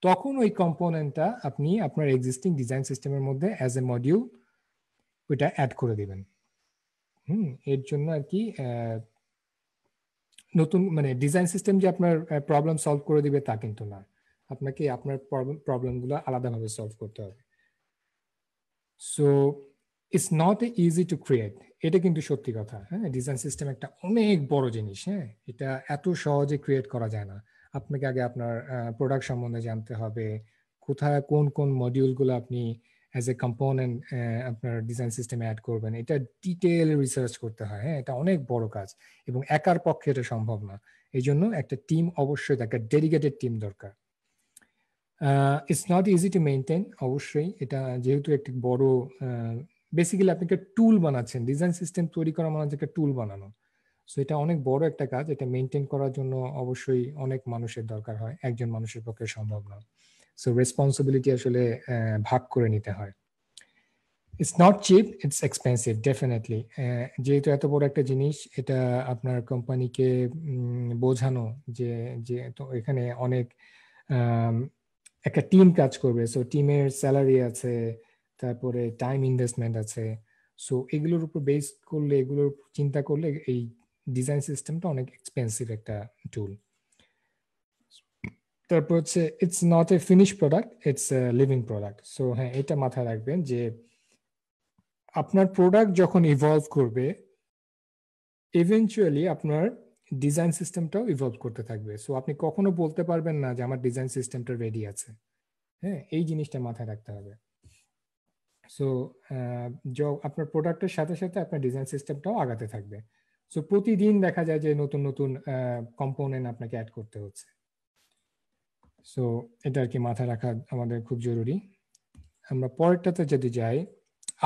তখন ওই কম্পোনেন্টটা আপনি আপনার এক্সিস্টিং ডিজাইন সিস্টেমের মধ্যে অ্যাজ এ মডিউল ওইটা অ্যাড করে দেবেন হুম এর জন্য আর কি নতুন মানে ডিজাইন সিস্টেম যে আপনার প্রবলেম সলভ করে দিবে তা কিন্তু না আপনাকে আপনার প্রবলেমগুলো আলাদাভাবে সলভ করতে হবে so it's not a easy to create এটা কিন্তু সত্যি কথা হ্যাঁ ডিজাইন সিস্টেম একটা অনেক বড় জিনিস হ্যাঁ এটা এত সহজে ক্রিয়েট করা যায় না আপনাকে আগে আপনার প্রোডাক্ট সম্বন্ধে জানতে হবে কোথায় কোন কোন মডিউলগুলো আপনি অ্যাজ এ কম্পোনেন্ট আপনার ডিজাইন সিস্টেমে অ্যাড করবেন এটা ডিটেল রিসার্চ করতে হয় হ্যাঁ এটা অনেক বড় কাজ এবং একার পক্ষে এটা সম্ভব না এই জন্য একটা টিম অবশ্যই একটা ডেডিকেটেড টিম দরকার it's not easy to maintain অবশ্যই এটা যেহেতু একটি বড় বেসিক্যালি আপনি একটা টুল বানাচ্ছেন ডিজাইন সিস্টেম তৈরি করা মানে একটা টুল বানানো সো এটা অনেক বড় একটা কাজ এটা মেনটেন করার জন্য অবশ্যই অনেক মানুষের দরকার হয় একজন মানুষের পক্ষে সম্ভব নয় সো রেসপন্সিবিলিটি আসলে ভাগ করে নিতে হয় it's not cheap it's expensive definitely যেহেতু এত বড় একটা জিনিস এটা আপনার কোম্পানিকে বোঝানো যে যে তো এখানে অনেক একটা টিম কাজ করবে সো টিমের স্যালারি আছে তারপরে টাইম ইনভেস্টমেন্ট আছে সো এগুলোর উপর বেস করলে এগুলোর চিন্তা করলে এই ডিজাইন সিস্টেমটা অনেক এক্সপেন্সিভ একটা টুল তারপর হচ্ছে it's not a finish product it's living product so হ্যাঁ এটা মাথায় রাখবেন যে আপনার প্রোডাক্ট যখন ইভলভ করবে ইভেনচুয়ালি আপনার ডিজাইন সিস্টেমটাও ইভলভ করতে থাকবে সো আপনি কখনো বলতে পারবেন না যে আমার ডিজাইন সিস্টেমটা রেডি আছে হ্যাঁ এই জিনিসটা মাথায় রাখতে হবে সো আপনার প্রোডাক্টের সাথে সাথে আপনার ডিজাইন সিস্টেমটাও আগাতে থাকবে সো প্রতিদিন দেখা যায় যে নতুন নতুন কম্পোনেন্ট আপনাকে অ্যাড করতে হচ্ছে সো এটা আর কি মাথায় রাখা আমাদের খুব জরুরি আমরা পরেরটাতে যদি যাই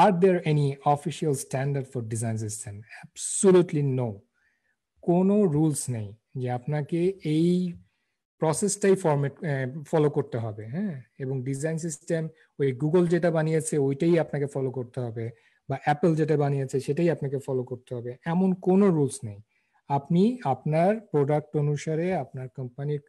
are there any official standard for design system absolutely no কোনো রুলস নেই যে আপনাকে এই প্রসেসটাই ফর্মেট ফলো করতে হবে হ্যাঁ এবং ডিজাইন সিস্টেম ওই গুগল যেটা বানিয়েছে ওইটাই আপনাকে ফলো করতে হবে বা অ্যাপেল যেটা বানিয়েছে সেটাই আপনাকে ফলো করতে হবে এমন কোনো রুলস নেই আপনি আপনার প্রোডাক্ট অনুসারে আপনার কোম্পানির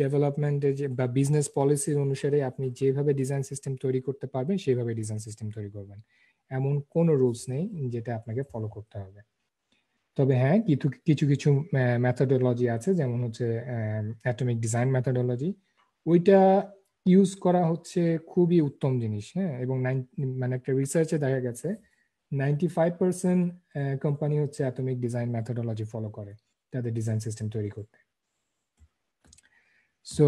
ডেভেলপমেন্টের যে বা বিজনেস পলিসির অনুসারে আপনি যেভাবে ডিজাইন সিস্টেম তৈরি করতে পারবেন সেভাবে ডিজাইন সিস্টেম তৈরি করবেন এমন কোনো রুলস নেই যেটা আপনাকে ফলো করতে হবে তবে হ্যাঁ কিছু কিছু কিছু মেথডোলজি আছে যেমন হচ্ছে অ্যাটমিক ডিজাইন মেথডোলজি ওইটা ইউজ করা হচ্ছে খুবই উত্তম জিনিস হ্যাঁ এবং মানে একটা রিসার্চে দেখা গেছে নাইনটি ফাইভ পার্সেন্ট কোম্পানি হচ্ছে অ্যাটমিক ডিজাইন মেথডোলজি ফলো করে তাদের ডিজাইন সিস্টেম তৈরি করতে so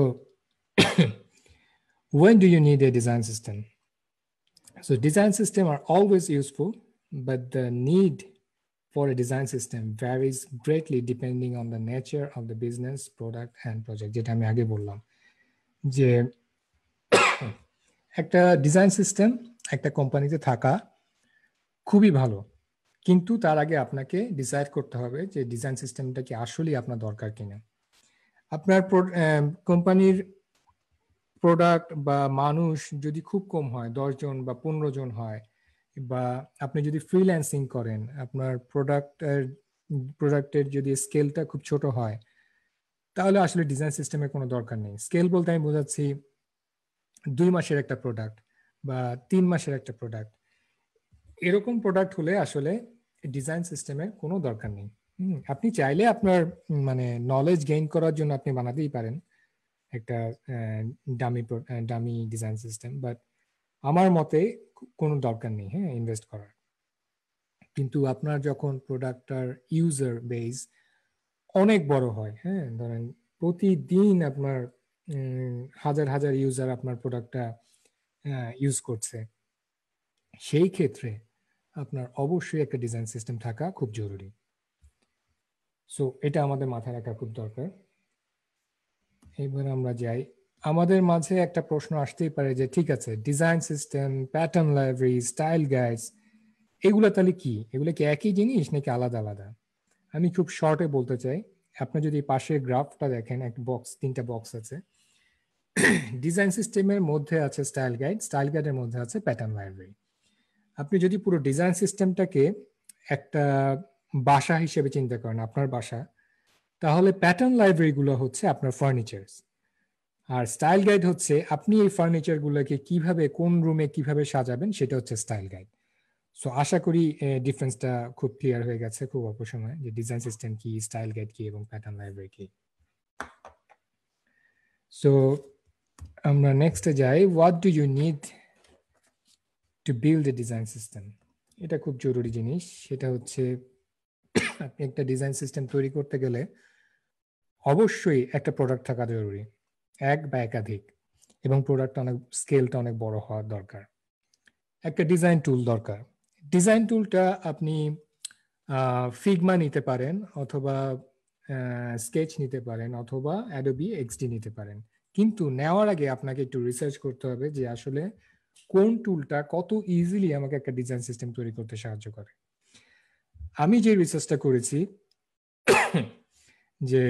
when do you need a design system so design system are always useful but the need for a design system varies greatly depending on the nature of the business product and project যেটা আমি আগে বললাম যে একটা design system একটা কোম্পানিতে থাকা খুবই ভালো কিন্তু তার আগে আপনাকে ডিসাইড করতে হবে যে ডিজাইন সিস্টেমটা কি আসলেই আপনার দরকার কিনা আপনার কোম্পানির প্রোডাক্ট বা মানুষ যদি খুব কম হয় দশজন বা পনেরো জন হয় বা আপনি যদি ফ্রিল্যান্সিং করেন আপনার প্রোডাক্টের প্রোডাক্টের যদি স্কেলটা খুব ছোট হয় তাহলে আসলে ডিজাইন সিস্টেমের কোনো দরকার নেই স্কেল বলতে আমি বোঝাচ্ছি দুই মাসের একটা প্রোডাক্ট বা তিন মাসের একটা প্রোডাক্ট এরকম প্রোডাক্ট হলে আসলে ডিজাইন সিস্টেমের কোনো দরকার নেই আপনি চাইলে আপনার মানে নলেজ গেইন করার জন্য আপনি বানাতেই পারেন একটা dummy dummy design system but আমার মতে কোনো দরকার নেই হ্যাঁ ইনভেস্ট করার কিন্তু আপনার যখন প্রোডাক্টটার ইউজার বেস অনেক বড় হয় হ্যাঁ ধরেন প্রতিদিন আপনার হাজার হাজার ইউজার আপনার প্রোডাক্টটা ইউজ করছে সেই ক্ষেত্রে আপনার অবশ্যই একটা ডিজাইন সিস্টেম থাকা খুব জরুরি সো এটা আমাদের মাথায় রাখা খুব দরকার এবার আমরা যাই আমাদের মাঝে একটা প্রশ্ন আসতেই পারে যে ঠিক আছে design system pattern library style guides এগুলো তাহলে কি এগুলো কি একই জিনিস নাকি আলাদা আলাদা আমি খুব শর্টে বলতে চাই আপনি যদি পাশের গ্রাফটা দেখেন একটা বক্স তিনটা বক্স আছে ডিজাইন সিস্টেমের মধ্যে আছে স্টাইল গাইড স্টাইল গাইডের মধ্যে আছে প্যাটার্ন লাইব্রেরি আপনি যদি পুরো ডিজাইন সিস্টেমটাকে একটা বাসা হিসেবে চিন্তা করেন আপনার বাসা তাহলে প্যাটার্ন লাইব্রেরিগুলো হচ্ছে আপনার ফার্নিচার আর স্টাইল গাইড হচ্ছে আপনি এই ফার্নিচারগুলোকে কিভাবে কোন রুমে কিভাবে সাজাবেন সেটা হচ্ছে স্টাইল গাইড সো আশা করি ডিফারেন্সটা খুব ক্লিয়ার হয়ে গেছে খুব অল্প সময় যে ডিজাইন সিস্টেম কি স্টাইল গাইড কি এবং প্যাটার্ন লাইব্রেরি কি সো আমরা নেক্সটে যাই what do you need to build a design system এটা খুব জরুরি জিনিস সেটা হচ্ছে আপনি একটা ডিজাইন সিস্টেম তৈরি করতে গেলে অবশ্যই একটা প্রোডাক্ট থাকা জরুরি এক বা একাধিক এবং প্রোডাক্ট অনেক স্কেলটা অনেক বড় হওয়া দরকার একটা ডিজাইন টুল দরকার ডিজাইন টুলটা আপনি ফিগমা নিতে পারেন অথবা স্কেচ নিতে পারেন অথবা অ্যাডোবি এক্সডি নিতে পারেন কিন্তু নেওয়ার আগে আপনাকে একটু রিসার্চ করতে হবে যে আসলে কোন টুলটা কত ইজিলি আমাকে একটা ডিজাইন সিস্টেম তৈরি করতে সাহায্য করে আমি যে রিসার্চটা করেছি যে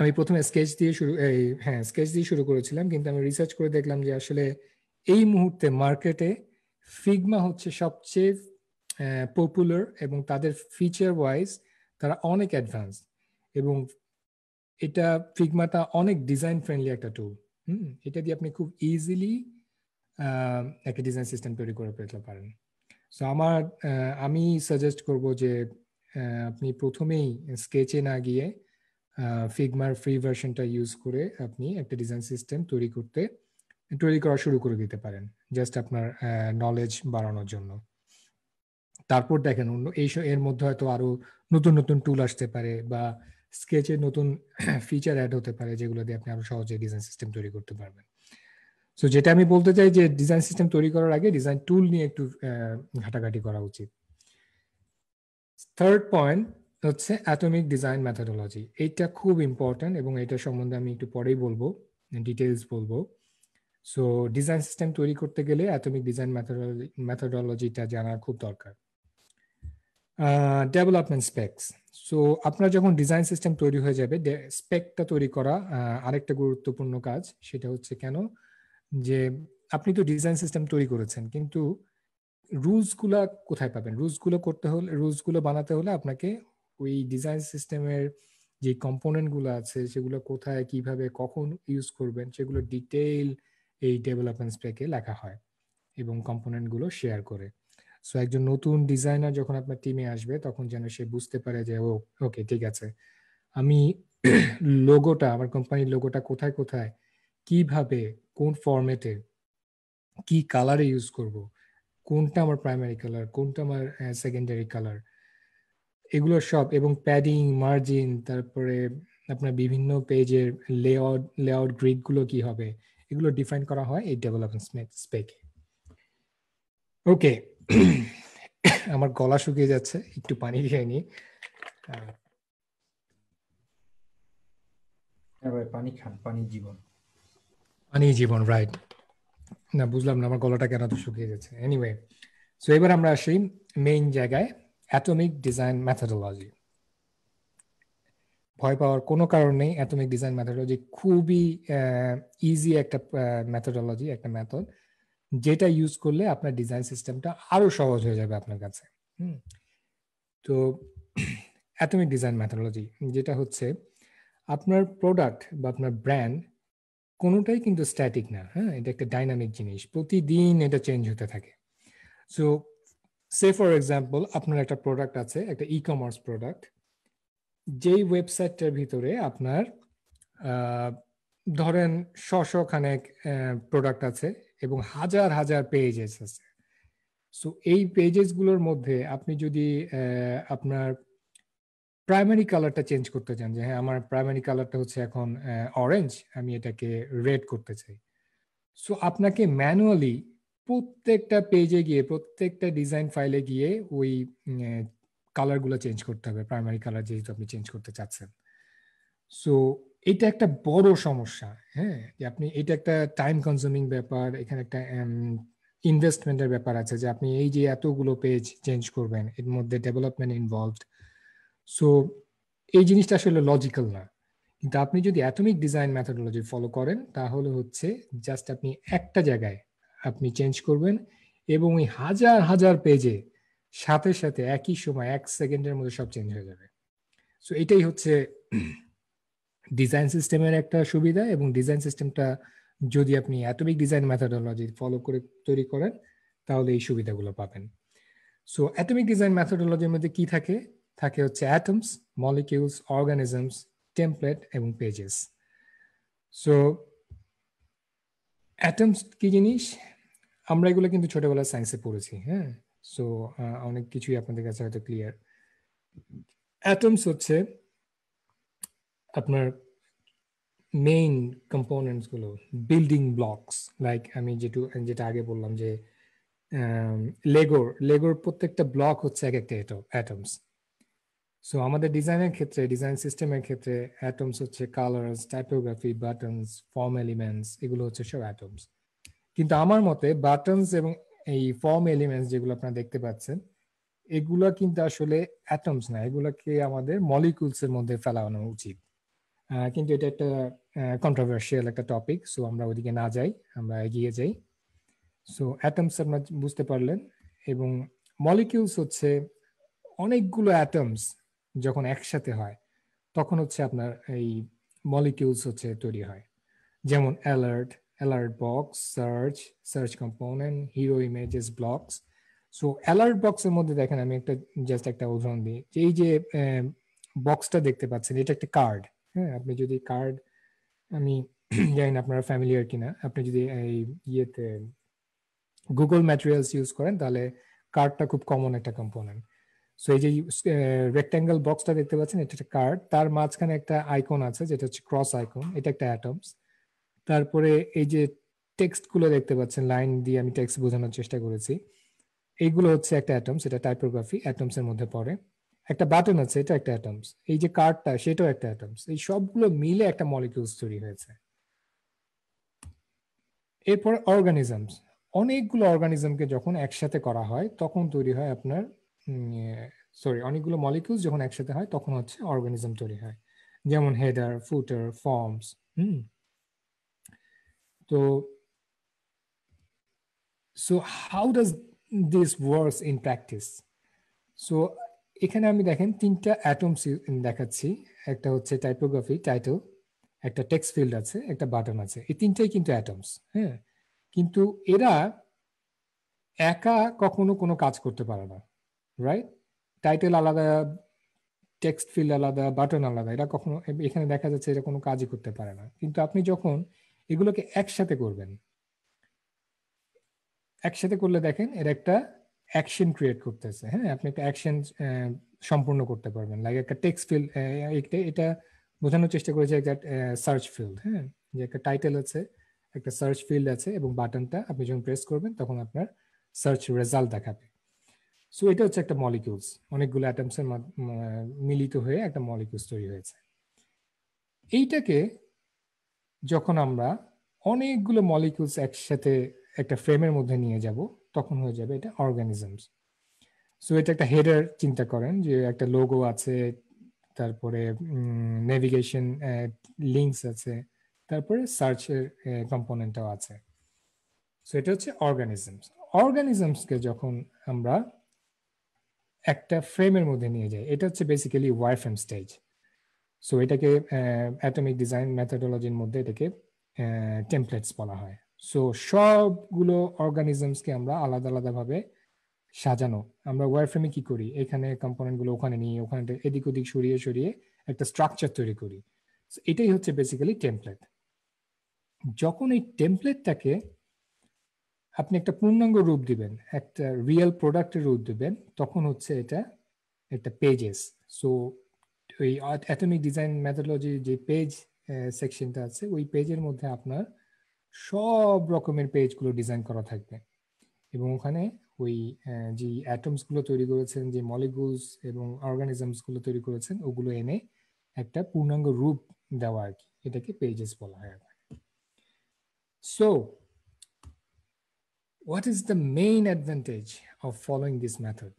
আমি প্রথমে স্কেচ দিয়ে শুরু এই হ্যাঁ স্কেচ দিয়ে শুরু করেছিলাম কিন্তু আমি রিসার্চ করে দেখলাম যে আসলে এই মুহূর্তে মার্কেটে ফিগমা হচ্ছে সবচেয়ে পপুলার এবং তাদের ফিচার ওয়াইজ তারা অনেক অ্যাডভান্স এবং এটা ফিগমাটা অনেক ডিজাইন ফ্রেন্ডলি একটা টুল হুম এটা দিয়ে আপনি খুব ইজিলি একটা ডিজাইন সিস্টেম তৈরি করে পেতে পারেন সো আমার আমি সাজেস্ট করব যে আপনি প্রথমেই স্কেচে না গিয়ে ফিগমার ফ্রি ভার্সনটা ইউজ করে আপনি একটা ডিজাইন সিস্টেম তৈরি করতে তৈরি করা শুরু করে দিতে পারেন জাস্ট আপনার নলেজ বাড়ানোর জন্য তারপর দেখেন অন্য এই এর মধ্যে হয়তো আরো নতুন নতুন টুল আসতে পারে বা স্কেচে নতুন ফিচার অ্যাড হতে পারে যেগুলো দিয়ে আপনি আরো সহজে ডিজাইন সিস্টেম তৈরি করতে পারবেন সো যেটা আমি বলতে চাই যে ডিজাইন সিস্টেম তৈরি করার আগে ডিজাইন টুল নিয়ে একটু ঘাটাঘাটি করা উচিত থার্ড পয়েন্ট হচ্ছে অ্যাটমিক ডিজাইন ম্যাথাডোলজি এইটা খুব ইম্পর্ট্যান্ট এবং এটা সম্বন্ধে আমি একটু পরেই বলবো ডিটেলস বলবো সো ডিজাইন সিস্টেম তৈরি করতে গেলে অ্যাটমিক ডিজাইন ম্যাথাডোলজি ম্যাথাডোলজিটা জানা খুব দরকার ডেভেলপমেন্ট স্পেকস সো আপনার যখন ডিজাইন সিস্টেম তৈরি হয়ে যাবে স্পেকটা তৈরি করা আরেকটা গুরুত্বপূর্ণ কাজ সেটা হচ্ছে কেন যে আপনি তো ডিজাইন সিস্টেম তৈরি করেছেন কিন্তু রুলসগুলো কোথায় পাবেন রুলসগুলো করতে হলে রুলসগুলো বানাতে হলে আপনাকে ওই ডিজাইন সিস্টেমের যে কম্পোনেন্টগুলো আছে সেগুলো কোথায় কিভাবে কখন ইউজ করবেন সেগুলো ডিটেইল এই ডেভেলপমেন্ট স্পেকে লেখা হয় এবং কম্পোনেন্টগুলো শেয়ার করে সো একজন নতুন ডিজাইনার যখন আপনার টিমে আসবে তখন যেন সে বুঝতে পারে যে ও ওকে ঠিক আছে আমি লোগোটা আমার কোম্পানির লোগোটা কোথায় কোথায় কিভাবে কোন ফরম্যাটে কি কালারে ইউজ করব কোনটা আমার প্রাইমারি কালার কোনটা আমার সেকেন্ডারি কালার এগুলো সব এবং প্যাডিং মার্জিন তারপরে আপনার বিভিন্ন পেজের লেআউট লেআউট গ্রিডগুলো কি হবে এগুলো ডিফাইন করা হয় এই ডেভেলপমেন্ট স্পেকে ওকে আমার গলা শুকিয়ে যাচ্ছে একটু পানি খেয়ে নিই হ্যাঁ পানি খান পানি জীবন পানি জীবন রাইট না বুঝলাম না আমার গলাটা কেন তো শুকিয়ে যাচ্ছে এনিওয়ে সো এবার আমরা আসি মেইন জায়গায় অ্যাটমিক ডিজাইন ম্যাথোডোলজি ভয় পাওয়ার কোনো কারণ নেই অ্যাটমিক ডিজাইন ম্যাথোডোলজি খুবই ইজি একটা ম্যাথোডোলজি একটা ম্যাথড যেটা ইউজ করলে আপনার ডিজাইন সিস্টেমটা আরো সহজ হয়ে যাবে আপনার কাছে তো অ্যাটমিক ডিজাইন ম্যাথোলজি যেটা হচ্ছে আপনার প্রোডাক্ট বা আপনার ব্র্যান্ড কোনোটাই কিন্তু স্ট্যাটিক না হ্যাঁ এটা একটা ডাইনামিক জিনিস প্রতিদিন এটা চেঞ্জ হতে থাকে সো সে ফর এক্সাম্পল আপনার একটা প্রোডাক্ট আছে একটা ই কমার্স প্রোডাক্ট যেই ওয়েবসাইটটার ভিতরে আপনার ধরেন শ খানেক প্রোডাক্ট আছে এবং হাজার হাজার পেজেস আছে সো এই পেজেসগুলোর মধ্যে আপনি যদি আপনার প্রাইমারি কালারটা চেঞ্জ করতে চান যে হ্যাঁ আমার প্রাইমারি কালারটা হচ্ছে এখন অরেঞ্জ আমি এটাকে রেড করতে চাই সো আপনাকে ম্যানুয়ালি প্রত্যেকটা পেজে গিয়ে প্রত্যেকটা ডিজাইন ফাইলে গিয়ে ওই কালারগুলো চেঞ্জ করতে হবে প্রাইমারি কালার যেহেতু আপনি চেঞ্জ করতে চাচ্ছেন সো এটা একটা বড় সমস্যা হ্যাঁ যে আপনি এটা একটা টাইম কনজিউমিং ব্যাপার এখানে একটা ইনভেস্টমেন্টের ব্যাপার আছে যে আপনি এই যে এতগুলো পেজ চেঞ্জ করবেন এর মধ্যে ডেভেলপমেন্ট ইনভলভড সো এই জিনিসটা আসলে লজিক্যাল না কিন্তু আপনি যদি অ্যাটমিক ডিজাইন ম্যাথোডোলজি ফলো করেন তাহলে হচ্ছে জাস্ট আপনি একটা জায়গায় আপনি চেঞ্জ করবেন এবং ওই হাজার হাজার পেজে সাথে সাথে একই সময় এক সেকেন্ডের মধ্যে সব চেঞ্জ হয়ে যাবে সো এটাই হচ্ছে ডিজাইন সিস্টেমের একটা সুবিধা এবং ডিজাইন সিস্টেমটা যদি আপনি অ্যাটমিক ডিজাইন ম্যাথোডোলজি ফলো করে তৈরি করেন তাহলে এই সুবিধাগুলো পাবেন সো অ্যাটমিক ডিজাইন ম্যাথোডোলজির মধ্যে কি থাকে থাকে হচ্ছে অ্যাটমস মলিকিউলস অর্গানিজমস টেমপ্লেট এবং পেজেস সো অ্যাটমস কি জিনিস আমরা এগুলো কিন্তু ছোটবেলা সায়েন্সে পড়েছি হ্যাঁ সো অনেক কিছুই আপনাদের কাছে হয়তো ক্লিয়ার অ্যাটমস হচ্ছে আপনার মেইন কম্পোনেন্টসগুলো বিল্ডিং ব্লকস লাইক আমি যেটু যেটা আগে বললাম যে লেগোর লেগোর প্রত্যেকটা ব্লক হচ্ছে এক একটা অ্যাটমস সো আমাদের ডিজাইনের ক্ষেত্রে ডিজাইন সিস্টেমের ক্ষেত্রে অ্যাটমস হচ্ছে colours typography buttons form elements এগুলো হচ্ছে সব অ্যাটমস কিন্তু আমার মতে বাটনস এবং এই ফর্ম এলিমেন্টস যেগুলো আপনারা দেখতে পাচ্ছেন এগুলো কিন্তু আসলে অ্যাটমস না এগুলোকে আমাদের মলিকুলসের মধ্যে ফেলানো উচিত কিন্তু এটা একটা কন্ট্রোভার্সিয়াল একটা টপিক সো আমরা ওদিকে না যাই আমরা এগিয়ে যাই সো অ্যাটমস আপনার বুঝতে পারলেন এবং মলিকিউলস হচ্ছে অনেকগুলো অ্যাটমস যখন একসাথে হয় তখন হচ্ছে আপনার এই মলিকিউলস হচ্ছে তৈরি হয় যেমন alert alert box search search component hero images blocks so alert বক্সের মধ্যে দেখেন আমি একটা জাস্ট একটা উদাহরণ দিই যে এই যে বক্সটা দেখতে পাচ্ছেন এটা একটা কার্ড হ্যাঁ আপনি যদি কার্ড আমি জানি না আপনারা ফ্যামিলিয়ার কিনা আপনি যদি এই ইয়েতে গুগল ম্যাটেরিয়ালস ইউজ করেন তাহলে কার্ডটা খুব কমন একটা কম্পোনেন্ট সো এই যে রেক্ট্যাঙ্গেল বক্সটা দেখতে পাচ্ছেন এটা একটা কার্ড তার মাঝখানে একটা আইকন আছে যেটা হচ্ছে ক্রস আইকন এটা একটা অ্যাটমস তারপরে এই যে টেক্সটগুলো দেখতে পাচ্ছেন লাইন দিয়ে আমি টেক্সট বোঝানোর চেষ্টা করেছি এইগুলো হচ্ছে একটা অ্যাটমস এটা টাইপোগ্রাফি অ্যাটমসের মধ্যে পড়ে একটা বাটন আছে এটা একটা অ্যাটমস এই যে কার্ডটা সেটাও একটা অ্যাটমস এই সবগুলো মিলে একটা মলিকিউলস তৈরি হয়েছে এরপর অর্গানিজমস অনেকগুলো অর্গানিজমকে যখন একসাথে করা হয় তখন তৈরি হয় আপনার সরি অনেকগুলো মলিকিউলস যখন একসাথে হয় তখন হচ্ছে অর্গানিজম তৈরি হয় যেমন হেডার ফুটার ফর্মস হুম তো so how does this works in practice so এখানে আমি দেখেন তিনটা অ্যাটমস দেখাচ্ছি একটা হচ্ছে টাইপোগ্রাফি টাইটেল একটা টেক্সট ফিল্ড আছে একটা বাটন আছে এই তিনটাই কিন্তু অ্যাটমস হ্যাঁ কিন্তু এরা একা কখনো কোনো কাজ করতে পারে না রাইট টাইটেল আলাদা টেক্সট ফিল্ড আলাদা বাটন আলাদা এরা কখনো এখানে দেখা যাচ্ছে এরা কোনো কাজই করতে পারে না কিন্তু আপনি যখন এগুলোকে একসাথে করবেন একসাথে করলে দেখেন এর একটা অ্যাকশন ক্রিয়েট করতেছে হ্যাঁ আপনি একটা অ্যাকশন সম্পূর্ণ করতে পারবেন লাইক একটা টেক্সট ফিল্ড এটা বোঝানোর চেষ্টা করেছে একটা সার্চ ফিল্ড হ্যাঁ যে একটা টাইটেল আছে একটা সার্চ ফিল্ড আছে এবং বাটনটা আপনি যখন প্রেস করবেন তখন আপনার সার্চ রেজাল্ট দেখাবে সো এটা হচ্ছে একটা মলিকিউলস অনেকগুলো অ্যাটমসের মিলিত হয়ে একটা মলিকিউলস তৈরি হয়েছে এইটাকে যখন আমরা অনেকগুলো মলিকিউলস একসাথে একটা ফ্রেমের মধ্যে নিয়ে যাব তখন হয়ে যাবে এটা অর্গানিজমস সো এটা একটা হেডার চিন্তা করেন যে একটা লোগো আছে তারপরে নেভিগেশন লিঙ্কস আছে তারপরে সার্চের কম্পোনেন্টটাও আছে সো এটা হচ্ছে অর্গানিজমস অর্গানিজমসকে যখন আমরা একটা ফ্রেমের মধ্যে নিয়ে যাই এটা হচ্ছে basically wireframe stage so এটাকে অ্যাটমিক ডিজাইন ম্যাথোডোলজির মধ্যে এটাকে টেমপ্লেটস বলা হয় সো সবগুলো অর্গানিজমসকে আমরা আলাদা আলাদাভাবে সাজানো আমরা ওয়ারফ্রেমে কি করি এখানে কম্পোনেন্টগুলো ওখানে নিয়ে ওখানে এদিক ওদিক সরিয়ে সরিয়ে একটা স্ট্রাকচার তৈরি করি এটাই হচ্ছে বেসিক্যালি টেমপ্লেট যখন এই টেমপ্লেটটাকে আপনি একটা পূর্ণাঙ্গ রূপ দিবেন একটা রিয়েল প্রোডাক্টের রূপ দিবেন তখন হচ্ছে এটা একটা পেজেস সো ওই অ্যাটমিক ডিজাইন ম্যাথোলজি যে পেজ সেকশনটা আছে ওই পেজের মধ্যে আপনার সব রকমের পেজগুলো ডিজাইন করা থাকবে এবং ওখানে ওই যে অ্যাটমসগুলো তৈরি করেছেন যে মলিগুলস এবং অর্গানিজমসগুলো তৈরি করেছেন ওগুলো এনে একটা পূর্ণাঙ্গ রূপ দেওয়া আর কি এটাকে পেজেস বলা হয় so what is the main advantage of following this method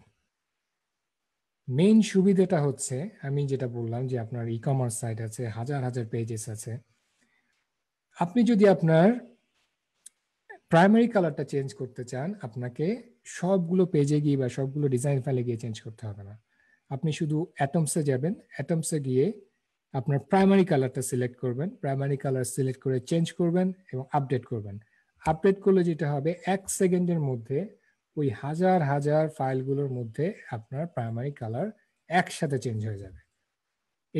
main সুবিধাটা হচ্ছে আমি যেটা বললাম যে আপনার ই কমার্স সাইট আছে হাজার হাজার পেজেস আছে আপনি যদি আপনার প্রাইমারি কালারটা চেঞ্জ করতে চান আপনাকে সবগুলো পেজে গিয়ে বা সবগুলো ডিজাইন ফাইলে গিয়ে চেঞ্জ করতে হবে না আপনি শুধু অ্যাটমসে যাবেন অ্যাটমসে গিয়ে আপনার প্রাইমারি কালারটা সিলেক্ট করবেন প্রাইমারি কালার সিলেক্ট করে চেঞ্জ করবেন এবং আপডেট করবেন আপডেট করলে যেটা হবে এক সেকেন্ডের মধ্যে ওই হাজার হাজার ফাইলগুলোর মধ্যে আপনার প্রাইমারি কালার একসাথে চেঞ্জ হয়ে যাবে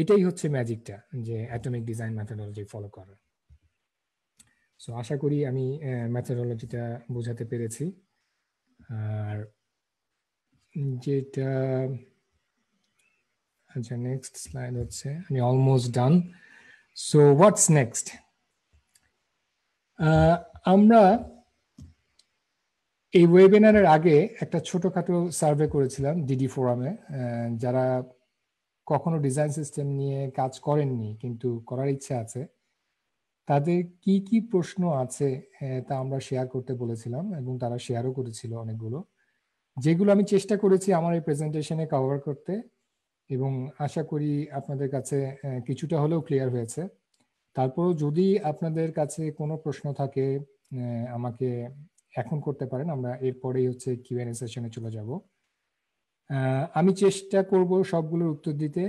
এটাই হচ্ছে ম্যাজিকটা যে অ্যাটমিক ডিজাইন ম্যাথোডলজি ফলো করার সো আশা করি আমি ম্যাথোডোলজিটা বোঝাতে পেরেছি আর যেটা আচ্ছা নেক্সট স্লাইড হচ্ছে আমি almost done so what's next আমরা এই ওয়েবিনারের আগে একটা ছোটখাটো সার্ভে করেছিলাম ডিডি ফোরামে যারা কখনো ডিজাইন সিস্টেম নিয়ে কাজ করেননি কিন্তু করার ইচ্ছা আছে তাদের কি কি প্রশ্ন আছে তা আমরা শেয়ার করতে বলেছিলাম এবং তারা শেয়ারও করেছিল অনেকগুলো যেগুলো আমি চেষ্টা করেছি আমার এই প্রেজেন্টেশনে কভার করতে এবং আশা করি আপনাদের কাছে কিছুটা হলেও ক্লিয়ার হয়েছে তারপরও যদি আপনাদের কাছে কোনো প্রশ্ন থাকে আমাকে এখন করতে পারেন আমরা এরপরেই হচ্ছে কিউএনএ সেশনে চলে যাব আমি চেষ্টা করব সবগুলোর উত্তর দিতে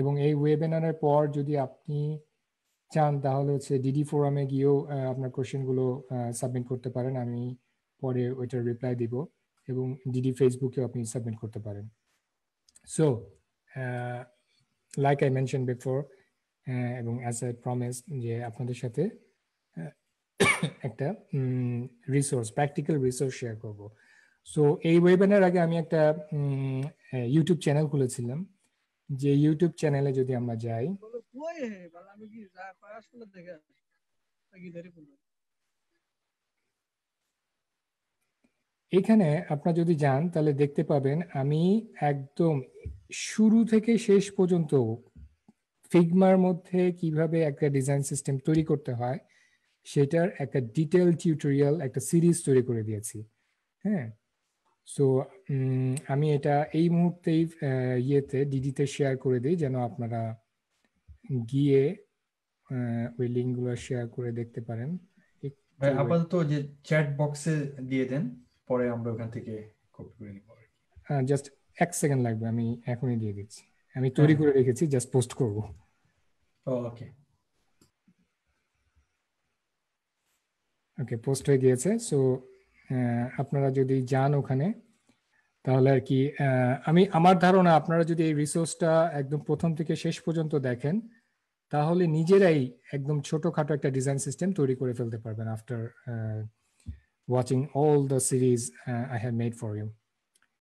এবং এই ওয়েবিনারের পর যদি আপনি চান তাহলে হচ্ছে ডিডি ফোরামে গিয়েও আপনার কোয়েশ্চেনগুলো সাবমিট করতে পারেন আমি পরে ওইটার রিপ্লাই দিব এবং ডিডি ফেসবুকেও আপনি সাবমিট করতে পারেন so like I mention before এবং অ্যাজ আই প্রমিস যে আপনাদের সাথে একটা রিসোর্স প্র্যাকটিক্যাল রিসোর্স শেয়ার করব সো এই ওয়েবিনার আগে আমি একটা ইউটিউব চ্যানেল খুলেছিলাম যে ইউটিউব চ্যানেলে যদি আমরা যাই এখানে আপনারা যদি যান তাহলে দেখতে পাবেন আমি একদম শুরু থেকে শেষ পর্যন্ত ফিগমার মধ্যে কিভাবে একটা ডিজাইন সিস্টেম তৈরি করতে হয় সেটার একটা ডিটেল টিউটোরিয়াল একটা সিরিজ তৈরি করে দিয়েছি হ্যাঁ সো আমি এটা এই মুহূর্তেই ইয়েতে ডিডিতে শেয়ার করে দিই যেন আপনারা গিয়ে ওই লিঙ্কগুলো শেয়ার করে দেখতে পারেন আপাতত যে চ্যাট বক্সে দিয়ে দেন পরে আমরা ওখান থেকে কপি করে নিব জাস্ট এক সেকেন্ড লাগবে আমি এখনই দিয়ে দিচ্ছি আমি তৈরি হ্যাঁ। করে রেখেছি জাস্ট পোস্ট করব ওকে ওকে পোস্ট হয়ে গিয়েছে সো আপনারা যদি যান ওখানে তাহলে আর কি আমি আমার ধারণা আপনারা যদি এই রিসোর্সটা একদম প্রথম থেকে শেষ পর্যন্ত দেখেন তাহলে নিজেরাই একদম ছোটখাটো একটা ডিজাইন সিস্টেম তৈরি করে ফেলতে পারবেন after watching all the series I have made for you